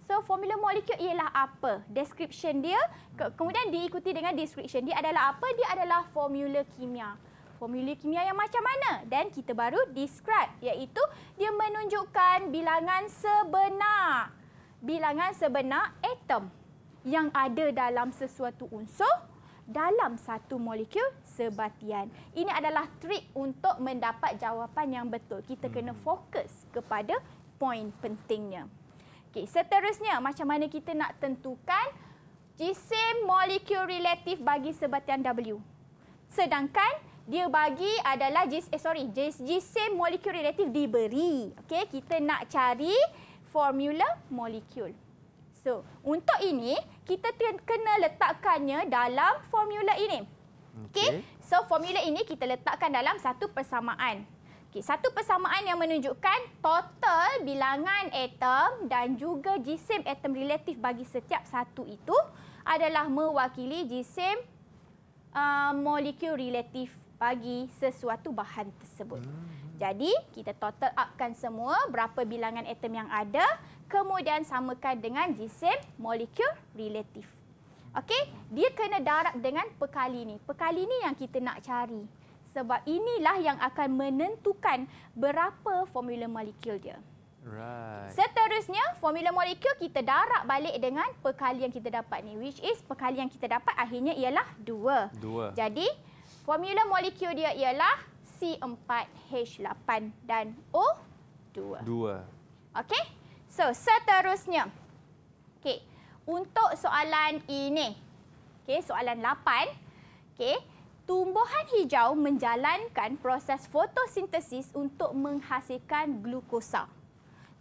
So formula molekul ialah apa? Description dia ke hmm. kemudian diikuti dengan description. Dia adalah apa? Dia adalah formula kimia. Formula kimia yang macam mana? Dan kita baru describe iaitu dia menunjukkan bilangan sebenar. Bilangan sebenar atom yang ada dalam sesuatu unsur dalam satu molekul sebatian. Ini adalah trik untuk mendapat jawapan yang betul. Kita kena hmm. fokus kepada poin pentingnya. Okey, seterusnya macam mana kita nak tentukan jisim molekul relatif bagi sebatian W? Sedangkan dia bagi adalah jis eh, sorry, jis jisim molekul relatif diberi. Okey, kita nak cari formula molekul. So, untuk ini, kita kena letakkannya dalam formula ini. Okay. So, formula ini kita letakkan dalam satu persamaan. Okay. satu persamaan yang menunjukkan total bilangan atom dan juga jisim atom relatif bagi setiap satu itu adalah mewakili jisim uh, molekul relatif bagi sesuatu bahan tersebut. Hmm. Jadi, kita total upkan semua berapa bilangan atom yang ada kemudian samakan dengan jisim molekul relatif. Okey, dia kena darab dengan pekali ni. Pekali ni yang kita nak cari. Sebab inilah yang akan menentukan berapa formula molekul dia. Right. Seterusnya, formula molekul kita darab balik dengan pekali yang kita dapat ni. Which is pekali yang kita dapat akhirnya ialah 2. Dua. dua. Jadi, formula molekul dia ialah C4H8 dan O2. Dua. dua. Okey, So, seterusnya. Okey, untuk soalan ini. Okey, soalan 8. Okey, tumbuhan hijau menjalankan proses fotosintesis untuk menghasilkan glukosa.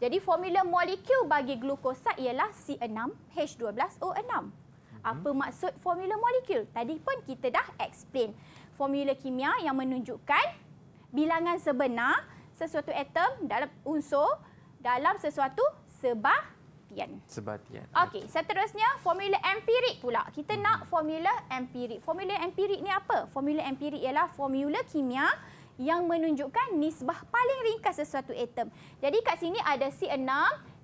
Jadi formula molekul bagi glukosa ialah C6H12O6. Mhm. Apa maksud formula molekul? Tadi pun kita dah explain formula kimia yang menunjukkan bilangan sebenar sesuatu atom dalam unsur dalam sesuatu sebatian. Sebatian. Okey, seterusnya formula empirik pula. Kita hmm. nak formula empirik. Formula empirik ni apa? Formula empirik ialah formula kimia yang menunjukkan nisbah paling ringkas sesuatu atom. Jadi kat sini ada C6,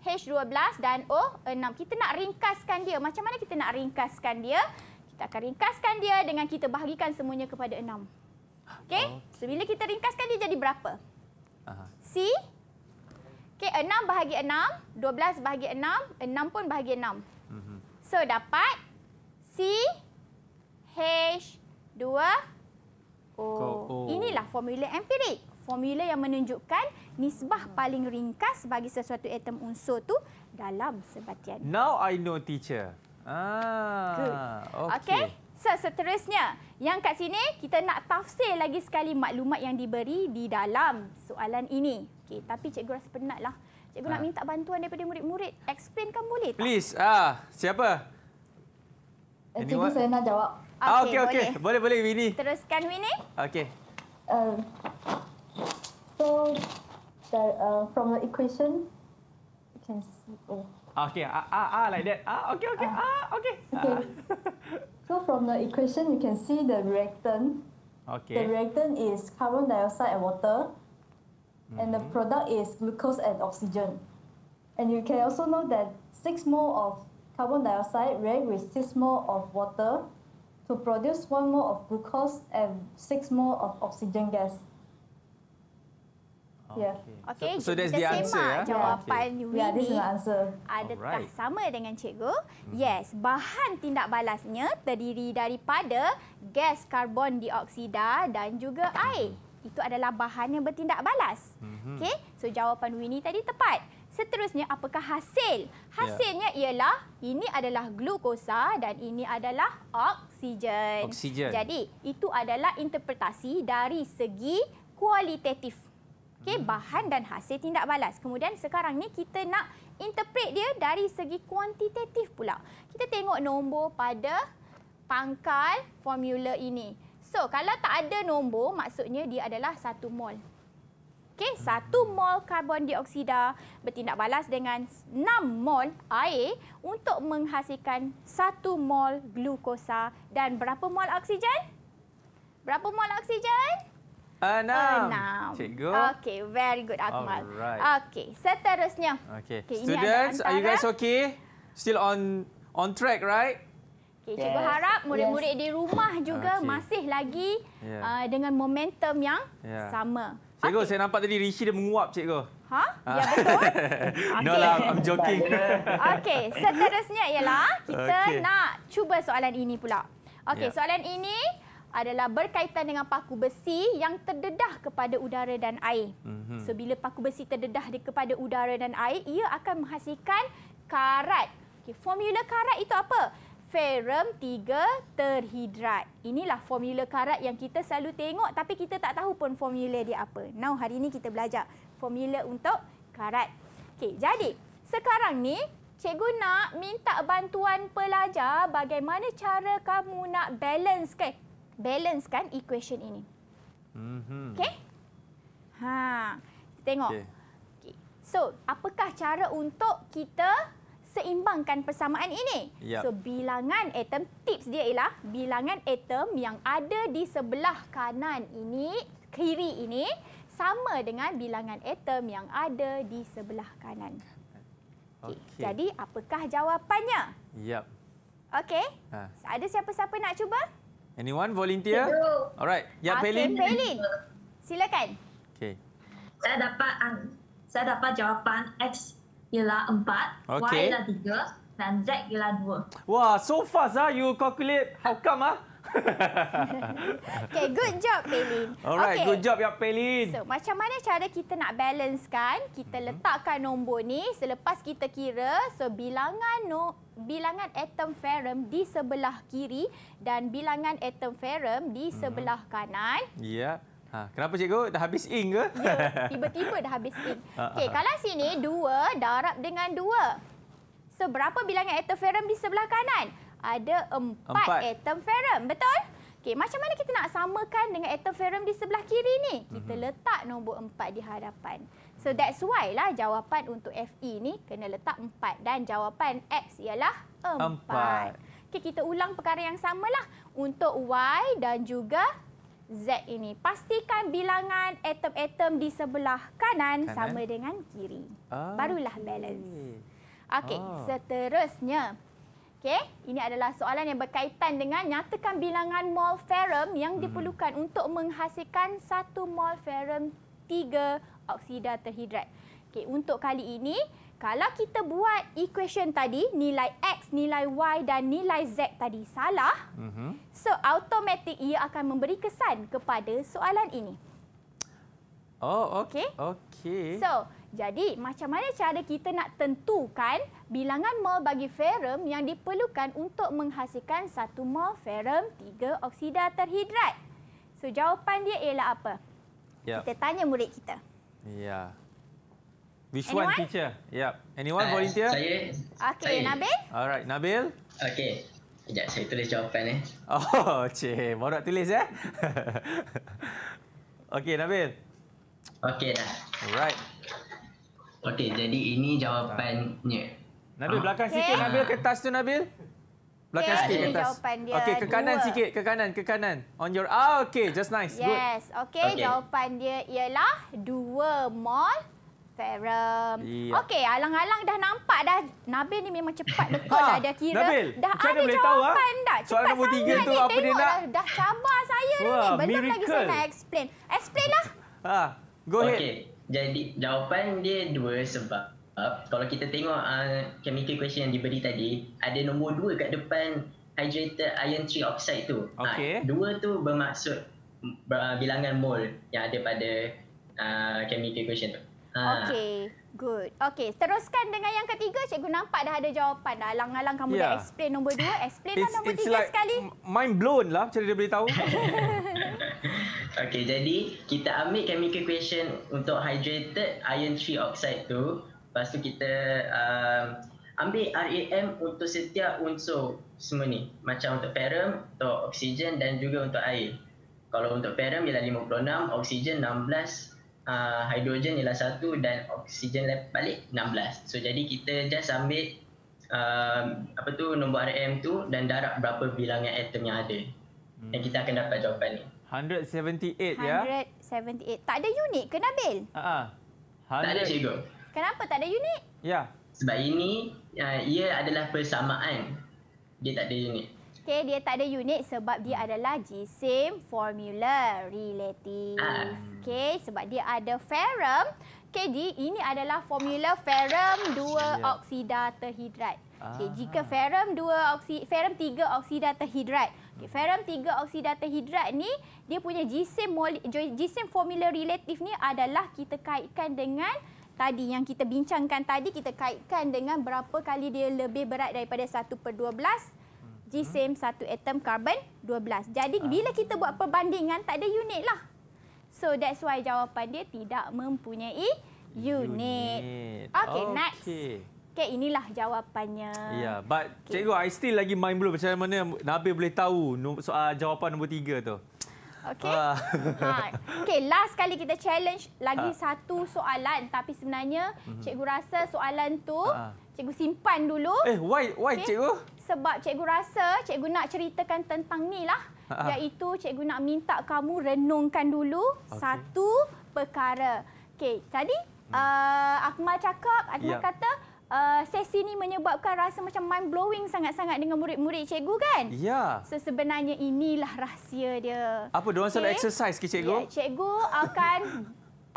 H12 dan O6. Kita nak ringkaskan dia. Macam mana kita nak ringkaskan dia? Kita akan ringkaskan dia dengan kita bahagikan semuanya kepada 6. Okey? Oh. So, bila kita ringkaskan dia jadi berapa? Aha. C Okey, enam bahagi enam, dua belas bahagi enam, enam pun bahagi enam. Mhm. So dapat C H dua O. Inilah formula empirik. Formula yang menunjukkan nisbah paling ringkas bagi sesuatu atom unsur tu dalam sebatian. Now I know teacher. Ah. Good. Okay. okay. So, seterusnya, yang kat sini kita nak tafsir lagi sekali maklumat yang diberi di dalam soalan ini. Okay, tapi cikgu rasa penatlah. Cikgu ha. nak ah. minta bantuan daripada murid-murid. Explainkan boleh tak? Please. Ah, siapa? Eh, Anyone? Cikgu saya nak jawab. Ah, ah, okey, ah, okay, okay. boleh. Boleh, boleh Winnie. Teruskan Winnie. Okey. Um, so, uh, from the equation, you can see. Oh. Okey, ah, ah, ah, like that. Ah, okey, okey. Ah. ah, okay. Okay. Ah. So from the equation, you can see the reactant. Okay. The reactant is carbon dioxide and water, mm -hmm. and the mm-hmm. product is glucose and oxygen. And you can also know that 6 mole of carbon dioxide react with 6 mole of water to produce 1 mole of glucose and 6 mole of oxygen gas. Yeah. Hmm. Okay, so, so that's the answer, yeah? jawapan okay. Winnie. Yeah, Adakah Alright. sama dengan cikgu? Hmm. Yes, bahan tindak balasnya terdiri daripada gas karbon dioksida dan juga air. Hmm. Itu adalah bahan yang bertindak balas. Okay, so jawapan Winnie tadi tepat. Seterusnya, apakah hasil? Hasilnya ialah ini adalah glukosa dan ini adalah oksigen. oksigen. Jadi, itu adalah interpretasi dari segi kualitatif Okay, hmm. bahan dan hasil tindak balas. Kemudian sekarang ni kita nak interpret dia dari segi kuantitatif pula. Kita tengok nombor pada pangkal formula ini. So kalau tak ada nombor maksudnya dia adalah satu mol. Okay, hmm. satu mol karbon dioksida bertindak balas dengan enam mol air untuk menghasilkan satu mol glukosa dan berapa mol oksigen? Berapa mol oksigen? Oh, enam. enam. Cikgu. Okay, very good Akmal. Alright. Okay, seterusnya. Okay. okay Students, are you guys okay? Still on on track, right? Okay, yes. cikgu harap murid-murid yes. di rumah juga okay. masih lagi yeah. uh, dengan momentum yang yeah. sama. Cikgu, okay. saya nampak tadi Rishi dia menguap, cikgu. Ha? Ah. Ya betul. okay. No lah, I'm joking. okay, seterusnya ialah kita okay. nak cuba soalan ini pula. Okay, yeah. soalan ini adalah berkaitan dengan paku besi yang terdedah kepada udara dan air. Mm-hmm. So bila paku besi terdedah di kepada udara dan air, ia akan menghasilkan karat. Okay, formula karat itu apa? Ferum 3 terhidrat. Inilah formula karat yang kita selalu tengok tapi kita tak tahu pun formula dia apa. Now hari ini kita belajar formula untuk karat. Okey, jadi sekarang ni cikgu nak minta bantuan pelajar bagaimana cara kamu nak balance kan balancekan equation ini. Mm-hmm. Okay? Ha, tengok. Okay. So, apakah cara untuk kita seimbangkan persamaan ini? Yep. Ya. So, bilangan atom, tips dia ialah bilangan atom yang ada di sebelah kanan ini, kiri ini, sama dengan bilangan atom yang ada di sebelah kanan. Okay. Okay. Jadi, apakah jawapannya? Yep. Okey. Ha. Ada siapa-siapa nak cuba? Anyone volunteer? Hello. Alright. Ya, ah, Pelin. Pelin. Silakan. Okay. Saya dapat um, saya dapat jawapan X ialah 4, okay. Y ialah 3 dan Z ialah 2. Wah, so fast ah you calculate. How come ah? okay, good job, Pelin. Alright, okay. good job, ya Pelin. So, macam mana cara kita nak balance kan? Kita mm -hmm. letakkan nombor ni selepas kita kira. So, bilangan no, bilangan atom ferum di sebelah kiri dan bilangan atom ferum di mm-hmm. sebelah mm -hmm. kanan. Ya. Yeah. Ha, kenapa cikgu? Dah habis ink ke? Ya, tiba-tiba dah habis ink. Ha, ha, okay, ha. kalau sini dua darab dengan dua, So, berapa bilangan atom ferum di sebelah kanan? ada empat, empat. atom ferum. Betul? Okey, macam mana kita nak samakan dengan atom ferum di sebelah kiri ni? Kita mm -hmm. letak nombor empat di hadapan. So that's why lah jawapan untuk Fe ni kena letak empat dan jawapan X ialah empat. empat. Okey, kita ulang perkara yang samalah untuk Y dan juga Z ini. Pastikan bilangan atom-atom di sebelah kanan, kanan sama dengan kiri. Okay. Ah, Barulah balance. Okey, oh. seterusnya Okey, ini adalah soalan yang berkaitan dengan nyatakan bilangan mol ferum yang hmm. diperlukan untuk menghasilkan satu mol ferum tiga oksida terhidrat. Okey, untuk kali ini, kalau kita buat equation tadi, nilai X, nilai Y dan nilai Z tadi salah, hmm. so automatic ia akan memberi kesan kepada soalan ini. Oh, okey. Okay. Okay. So, jadi, macam mana cara kita nak tentukan bilangan mol bagi ferum yang diperlukan untuk menghasilkan satu mol ferum tiga oksida terhidrat? So, jawapan dia ialah apa? Yep. Ya. Kita tanya murid kita. Ya. Yeah. Which Anyone? one, teacher? Yep. Ya. Anyone, volunteer? Uh, saya. Okey, Nabil. Alright, Nabil. Okey. Sekejap, saya tulis jawapan. Eh. Oh, cik. Baru nak tulis, ya? Eh? Okey, Nabil. Okey dah. Alright. Okey, jadi ini jawapannya. Nabil, belakang ah. okay. sikit Nabil kertas tu Nabil. Belakang okay. sikit kertas. Okey, ke kanan dua. sikit, ke kanan, ke kanan. On your Ah, okey, just nice. Yes. Good. Yes. Okey, okay. jawapan dia ialah 2 mol ferum. Yeah. Okey, alang-alang dah nampak dah Nabil ni memang cepat dekatlah dia kira. Nabil, dah ada ah? jawapan tahu, dah. Cepat soalan nombor 3 tu apa Tengok dia nak? Dah, dah cabar saya Wah, dah ni. Belum lagi saya nak explain. Explainlah. lah. Ha, go ahead. Okay. Jadi jawapan dia dua sebab uh, kalau kita tengok uh, chemical question yang diberi tadi ada nombor dua kat depan hydrated iron trioxide tu. Ah, okay. Uh, dua tu bermaksud uh, bilangan mol yang ada pada uh, chemical question tu. Uh. Ah. Okay. Good. Okey, teruskan dengan yang ketiga. Cikgu nampak dah ada jawapan dah. Alang-alang kamu yeah. dah explain nombor dua. Explain lah it's, nombor it's tiga like sekali. Mind blown lah macam dia beritahu. Okey, jadi kita ambil chemical equation untuk hydrated iron 3 oxide tu. Lepas tu kita uh, ambil RAM untuk setiap unsur semua ni. Macam untuk ferum, untuk oksigen dan juga untuk air. Kalau untuk ferum ialah 56, oksigen 16, uh, ah, hidrogen ialah satu dan oksigen balik 16. So jadi kita just ambil uh, apa tu nombor RM tu dan darab berapa bilangan atom yang ada. Hmm. Dan kita akan dapat jawapan ni. 178, ya. 178. Tak ada unit ke Nabil? Ha ah. Tak ada cikgu. Kenapa tak ada unit? Ya. Sebab ini uh, ia adalah persamaan. Dia tak ada unit. Okay, dia tak ada unit sebab dia adalah jisim formula relatif. Ah. Okay, sebab dia ada ferum. Okay, di ini adalah formula ferum dua ya. oksida terhidrat. Okay, jika ah. ferum dua oksi, ferum tiga oksida terhidrat. Okay, hmm. ferum tiga oksida terhidrat ni dia punya jisim jisim formula relatif ni adalah kita kaitkan dengan tadi yang kita bincangkan tadi kita kaitkan dengan berapa kali dia lebih berat daripada 1 per 12 G hmm. satu atom karbon 12. Jadi ah. bila kita buat perbandingan tak ada unit lah. So that's why jawapan dia tidak mempunyai unit. unit. Okay, okay, next. Okay, inilah jawapannya. Ya, yeah, but okay. cikgu, I still lagi main belum macam mana Nabil boleh tahu soal ah, jawapan nombor tiga tu. Okay. Ah. Ha. Okay, last kali kita challenge lagi ah. satu soalan. Tapi sebenarnya mm -hmm. cikgu rasa soalan tu ah. cikgu simpan dulu. Eh, why, why okay. cikgu? sebab cikgu rasa cikgu nak ceritakan tentang ni lah. Ha, ha. Iaitu cikgu nak minta kamu renungkan dulu okay. satu perkara. Okey, tadi hmm. uh, Akmal cakap, Akmal ya. kata uh, sesi ni menyebabkan rasa macam mind blowing sangat-sangat dengan murid-murid cikgu kan? Ya. So, sebenarnya inilah rahsia dia. Apa, diorang okay. selalu exercise ke cikgu? Ya, cikgu akan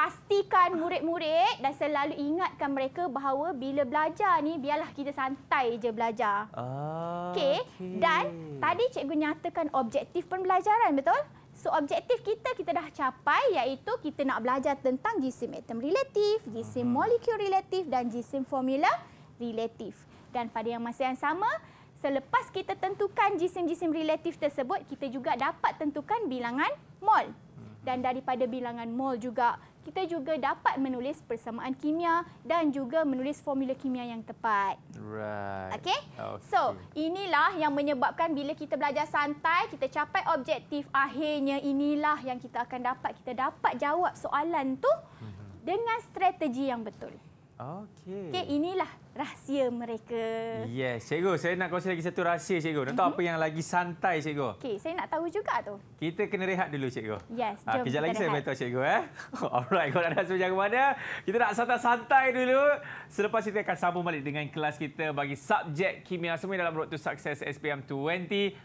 pastikan murid-murid dan selalu ingatkan mereka bahawa bila belajar ni biarlah kita santai je belajar. Ah, okey. Okay. Dan tadi cikgu nyatakan objektif pembelajaran betul? So objektif kita kita dah capai iaitu kita nak belajar tentang jisim atom relatif, jisim uh molekul relatif dan jisim formula relatif. Dan pada yang masa yang sama selepas kita tentukan jisim-jisim relatif tersebut kita juga dapat tentukan bilangan mol dan daripada bilangan mol juga kita juga dapat menulis persamaan kimia dan juga menulis formula kimia yang tepat. Right. Okey. Okay. So, inilah yang menyebabkan bila kita belajar santai, kita capai objektif akhirnya inilah yang kita akan dapat kita dapat jawab soalan tu mhm. dengan strategi yang betul. Okey. Okey, inilah rahsia mereka. Yes, cikgu, saya nak kongsi lagi satu rahsia cikgu. Nak tahu mhm. apa yang lagi santai cikgu? Okey, saya nak tahu juga tu. Kita kena rehat dulu cikgu. Yes, ah, jom. Okey, lagi rehat. saya beritahu cikgu eh. Alright, Kalau ada sampai ke mana? Kita nak santai-santai dulu. Selepas kita akan sambung balik dengan kelas kita bagi subjek kimia semua dalam Road to Success SPM 2021.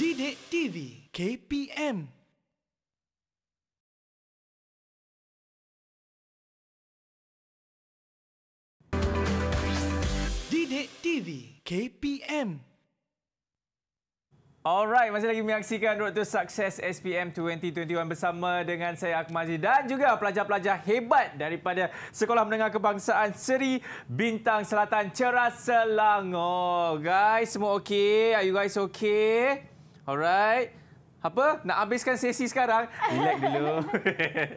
Didik TV KPM Sidik TV KPM Alright, masih lagi menyaksikan Road to Success SPM 2021 bersama dengan saya Akmal dan juga pelajar-pelajar hebat daripada Sekolah Menengah Kebangsaan Seri Bintang Selatan Cerah Selangor. Guys, semua okay? Are you guys okay? Alright. Apa? Nak habiskan sesi sekarang? Relax dulu.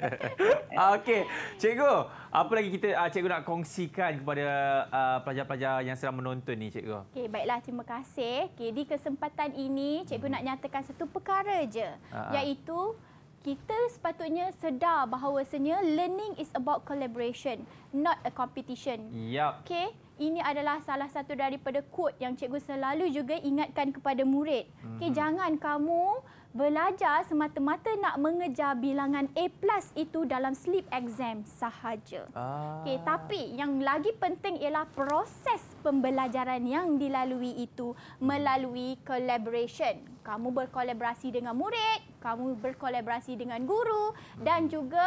Okey. Cikgu, apa lagi kita uh, cikgu nak kongsikan kepada ah, pelajar-pelajar uh, yang sedang menonton ni, cikgu? Okey, baiklah. Terima kasih. Okay, di kesempatan ini, cikgu hmm. nak nyatakan satu perkara je, uh-huh. iaitu kita sepatutnya sedar bahawasanya learning is about collaboration, not a competition. Yep. Okey, ini adalah salah satu daripada quote yang cikgu selalu juga ingatkan kepada murid. Okey, hmm. jangan kamu belajar semata-mata nak mengejar bilangan A+ itu dalam slip exam sahaja. Ah. Okey, tapi yang lagi penting ialah proses pembelajaran yang dilalui itu melalui collaboration. Kamu berkolaborasi dengan murid, kamu berkolaborasi dengan guru dan juga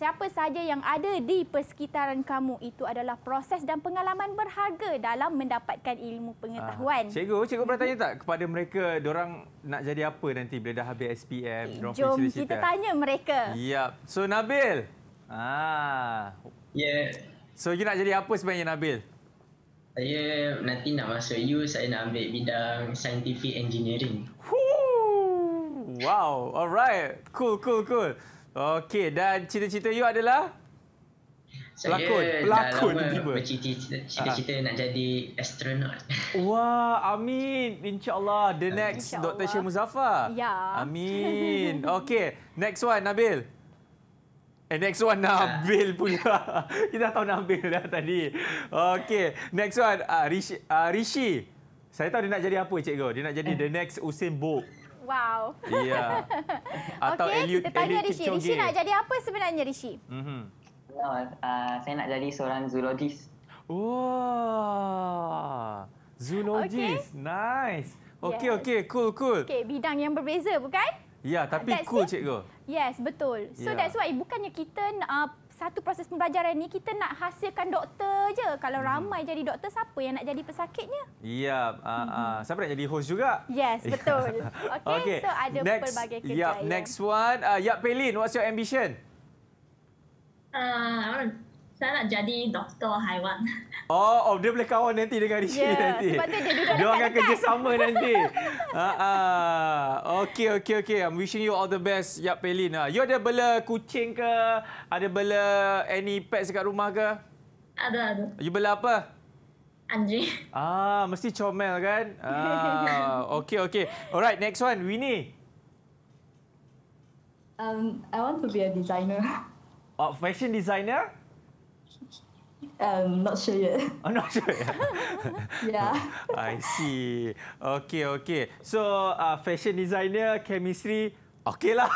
siapa sahaja yang ada di persekitaran kamu itu adalah proses dan pengalaman berharga dalam mendapatkan ilmu pengetahuan. Ah, cikgu, cikgu pernah tanya tak kepada mereka orang nak jadi apa nanti bila dah habis SPM? Eh, okay, jom cita -cita. kita tanya mereka. Yep. So Nabil. Ah. Yeah. So you nak jadi apa sebenarnya Nabil? Saya nanti nak masuk you saya nak ambil bidang scientific engineering. Wow, alright. Cool, cool, cool. Okey, dan cita-cita you adalah? Pelakon, Saya pelakon dah lama cita-cita ah. nak jadi astronot. Wah, amin. InsyaAllah, the next Insya Dr. Syed Muzaffar. Ya. Amin. Okey, next one, Nabil. Eh, next one, ah. Nabil pula. Kita tahu Nabil dah tadi. Okey, next one, uh, Rishi. Uh, Rishi. Saya tahu dia nak jadi apa, cikgu. Dia nak jadi eh. the next Usain Bolt. Wow. Ya. Yeah. Atau okay, Eliud Kipchoge. Kita tanya Rishi. nak jadi apa sebenarnya Rishi? Mm -hmm. no, ya, uh, saya nak jadi seorang zoologis. Wah. Zoologis. Okay. Nice. Okey, yes. okey. Cool, cool. Okey, bidang yang berbeza bukan? Ya, tapi that's cool it. cikgu. Yes, betul. So yeah. that's why bukannya kita uh, satu proses pembelajaran ni kita nak hasilkan doktor je. Kalau hmm. ramai jadi doktor siapa yang nak jadi pesakitnya? Iya, uh, ah, uh, ah, hmm. siapa nak jadi host juga? Yes, betul. okay, okay, so ada next, pelbagai kerja. Yep, next one, uh, ah, Yap Pelin, what's your ambition? Uh, saya nak jadi doktor haiwan. Oh, oh dia boleh kawan nanti dengan Rishi yeah, nanti. Sebab dia duduk dia akan kerja sama nanti. Ha ah. okay, okay, okay. I'm wishing you all the best. Yap Pelin. Uh, you ada bela kucing ke? Ada bela any pets dekat rumah ke? Ada ada. You bela apa? Anjing. Ah, mesti comel kan? Ah, okay, okay. Alright, next one, Winnie. Um, I want to be a designer. Oh, fashion designer? um, not sure yet. Oh, not sure yet. yeah. I see. Okay, okay. So, uh, fashion designer, chemistry, okay lah.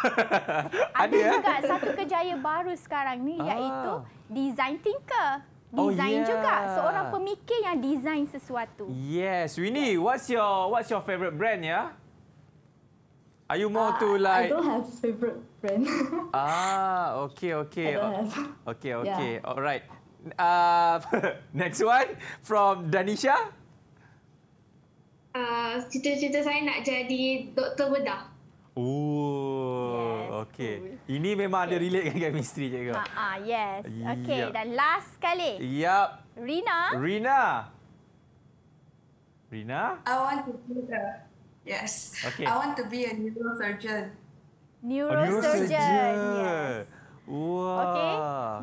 Ada juga eh? eh? satu kerjaya baru sekarang ni, ah. iaitu design thinker. Oh, design oh, yeah. juga. Seorang pemikir yang design sesuatu. Yes, Winnie. Yes. What's your What's your favourite brand, ya? Yeah? Are you more uh, to like? I don't have favourite brand. ah, okay, okay, I don't have. okay, okay. Yeah. All uh, next one from Danisha. Uh, cita-cita saya nak jadi doktor bedah. Oh, yes. okay. Ini memang okay. ada relate dengan chemistry, cikgu. Ah, uh, uh, yes. Okay, yep. dan last sekali. Yup. Rina. Rina. Rina. I want to be a... Yes. Okay. I want to be a neurosurgeon. Neurosurgeon. Oh, neurosurgeon. Yes. Wah. Okay.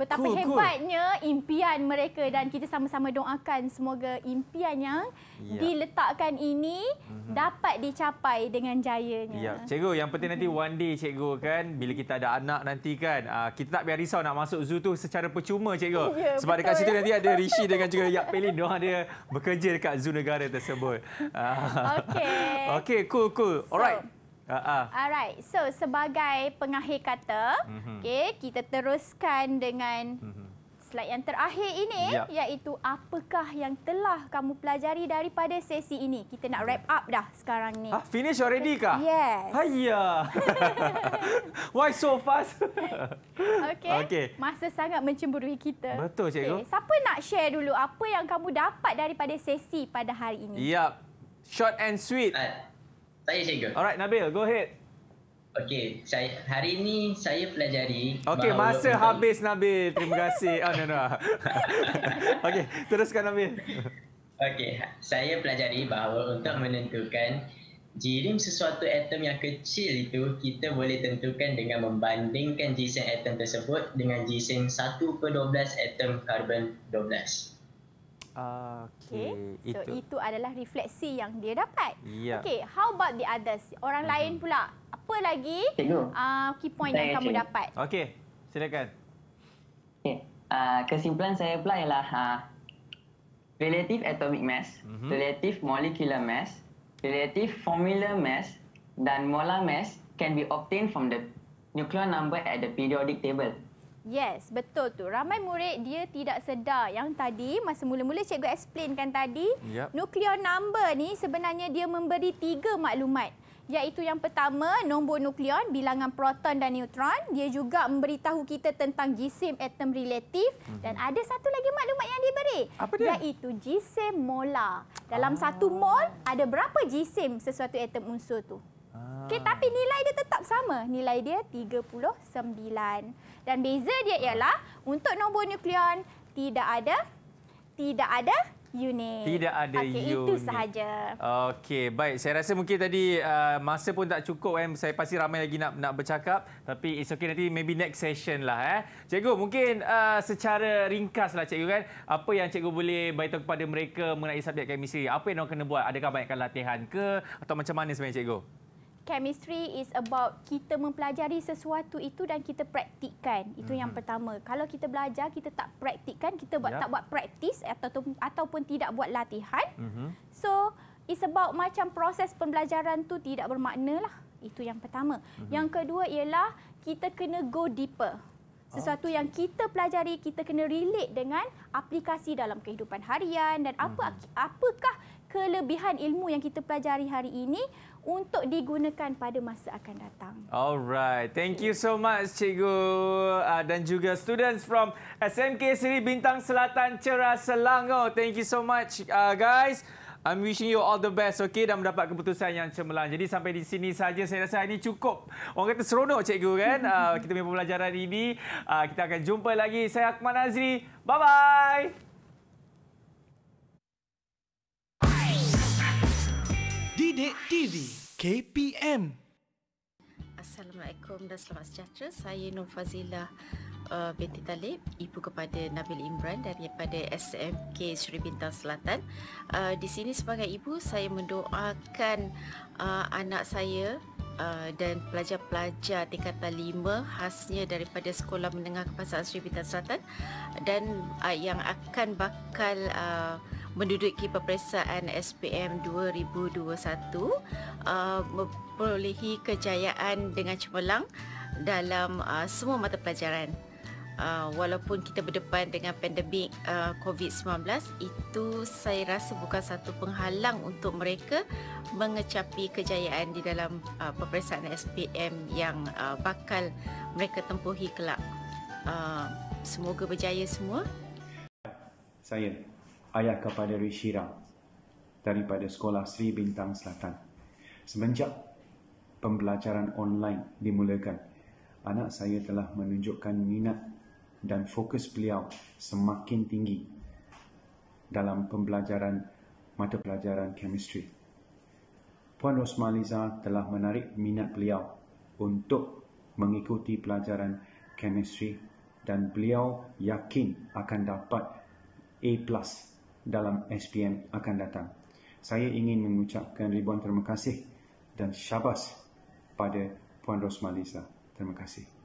Betapa cool, hebatnya cool. impian mereka dan kita sama-sama doakan semoga impian yang ya. diletakkan ini mm-hmm. dapat dicapai dengan jayanya. Ya, cikgu yang penting nanti mhm. one day cikgu kan bila kita ada anak nanti kan ah, kita tak biar risau nak masuk zoo tu secara percuma cikgu. Ya, Sebab betul. dekat situ nanti ada Rishi dengan juga Yak Pelin doa dia bekerja dekat zoo negara tersebut. Ah. Okay. Okay, cool cool. Alright. So, Uh-huh. Alright, so sebagai pengakhir kata, uh-huh. okay, kita teruskan dengan uh-huh. slide yang terakhir ini yep. iaitu apakah yang telah kamu pelajari daripada sesi ini. Kita nak wrap up dah sekarang ni. Ah, finish already kah? Yes. Haiya. Why so fast? okay. okay, masa sangat mencemburui kita. Betul cikgu. Okay. Siapa nak share dulu apa yang kamu dapat daripada sesi pada hari ini? Yap, short and sweet. uh saya cikgu. Alright Nabil, go ahead. Okey, saya hari ini saya pelajari Okey, masa untuk... habis Nabil. Terima kasih. Oh, no, no. Okey, teruskan Nabil. Okey, saya pelajari bahawa untuk menentukan jirim sesuatu atom yang kecil itu kita boleh tentukan dengan membandingkan jisim atom tersebut dengan jisim 1 per 12 atom karbon 12. Okey. Okay. So itu. itu adalah refleksi yang dia dapat. Yeah. Okey, how about the others? Orang mm-hmm. lain pula. Apa lagi? Ah uh, key point Dan yang kamu cik. dapat? Okay, silakan. Okay. Uh, kesimpulan saya pula ialah uh, relative atomic mass, mm-hmm. relative molecular mass, relative formula mass dan molar mass can be obtained from the nuclear number at the periodic table. Yes, betul tu. Ramai murid dia tidak sedar yang tadi masa mula-mula cikgu explainkan tadi, yep. nuklear number ni sebenarnya dia memberi tiga maklumat. Iaitu yang pertama, nombor nukleon, bilangan proton dan neutron. Dia juga memberitahu kita tentang jisim atom relatif. Mm -hmm. Dan ada satu lagi maklumat yang diberi. Apa dia? Iaitu jisim molar. Dalam ah. satu mol, ada berapa jisim sesuatu atom unsur tu? Okay, ah. tapi nilai dia tetap sama. Nilai dia 39. Dan beza dia ialah untuk nombor nukleon tidak ada tidak ada unit. Tidak ada okay, unit. Itu sahaja. Okey, baik. Saya rasa mungkin tadi uh, masa pun tak cukup kan. Eh. Saya pasti ramai lagi nak nak bercakap. Tapi it's okay nanti maybe next session lah. Eh. Cikgu, mungkin uh, secara ringkas lah cikgu kan. Apa yang cikgu boleh beritahu kepada mereka mengenai subjek kemisi? Apa yang mereka kena buat? Adakah banyakkan latihan ke? Atau macam mana sebenarnya cikgu? chemistry is about kita mempelajari sesuatu itu dan kita praktikkan. Itu mm-hmm. yang mhm. pertama. Kalau kita belajar, kita tak praktikkan, kita buat, yep. Ya. tak buat praktis atau, ataupun tidak buat latihan. Mm-hmm. So, it's about macam proses pembelajaran tu tidak bermakna lah. Itu yang pertama. Mm-hmm. Yang kedua ialah kita kena go deeper. Sesuatu okay. yang kita pelajari, kita kena relate dengan aplikasi dalam kehidupan harian dan apa mm-hmm. apakah kelebihan ilmu yang kita pelajari hari ini untuk digunakan pada masa akan datang. Alright, thank you so much cikgu uh, dan juga students from SMK Seri Bintang Selatan Cerah Selangor. Thank you so much uh, guys. I'm wishing you all the best okay dan mendapat keputusan yang cemerlang. Jadi sampai di sini saja saya rasa ini cukup. Orang kata seronok cikgu kan. Uh, kita punya pembelajaran ini uh, kita akan jumpa lagi. Saya Akmal Azri. Bye bye. Sidik TV KPM Assalamualaikum dan selamat sejahtera. Saya Nur Fazilah uh, binti Talib, ibu kepada Nabil Imran daripada SMK Seri Bintang Selatan. Uh, di sini sebagai ibu, saya mendoakan uh, anak saya Uh, dan pelajar-pelajar tingkatan 5 khasnya daripada Sekolah Menengah Kebangsaan Sri Bintang Selatan dan uh, yang akan bakal uh, menduduki peperiksaan SPM 2021 uh, memperolehi kejayaan dengan cemerlang dalam uh, semua mata pelajaran. Uh, walaupun kita berdepan dengan pandemik uh, COVID-19 itu saya rasa bukan satu penghalang untuk mereka mengecapi kejayaan di dalam uh, peperiksaan SPM yang uh, bakal mereka tempuhi kelak. Uh, semoga berjaya semua. Saya ayah kepada Rishira daripada Sekolah Sri Bintang Selatan. Semenjak pembelajaran online dimulakan, anak saya telah menunjukkan minat dan fokus beliau semakin tinggi dalam pembelajaran mata pelajaran chemistry. Puan Rosmaliza telah menarik minat beliau untuk mengikuti pelajaran chemistry dan beliau yakin akan dapat A plus dalam SPM akan datang. Saya ingin mengucapkan ribuan terima kasih dan syabas pada Puan Rosmalisa. Terima kasih.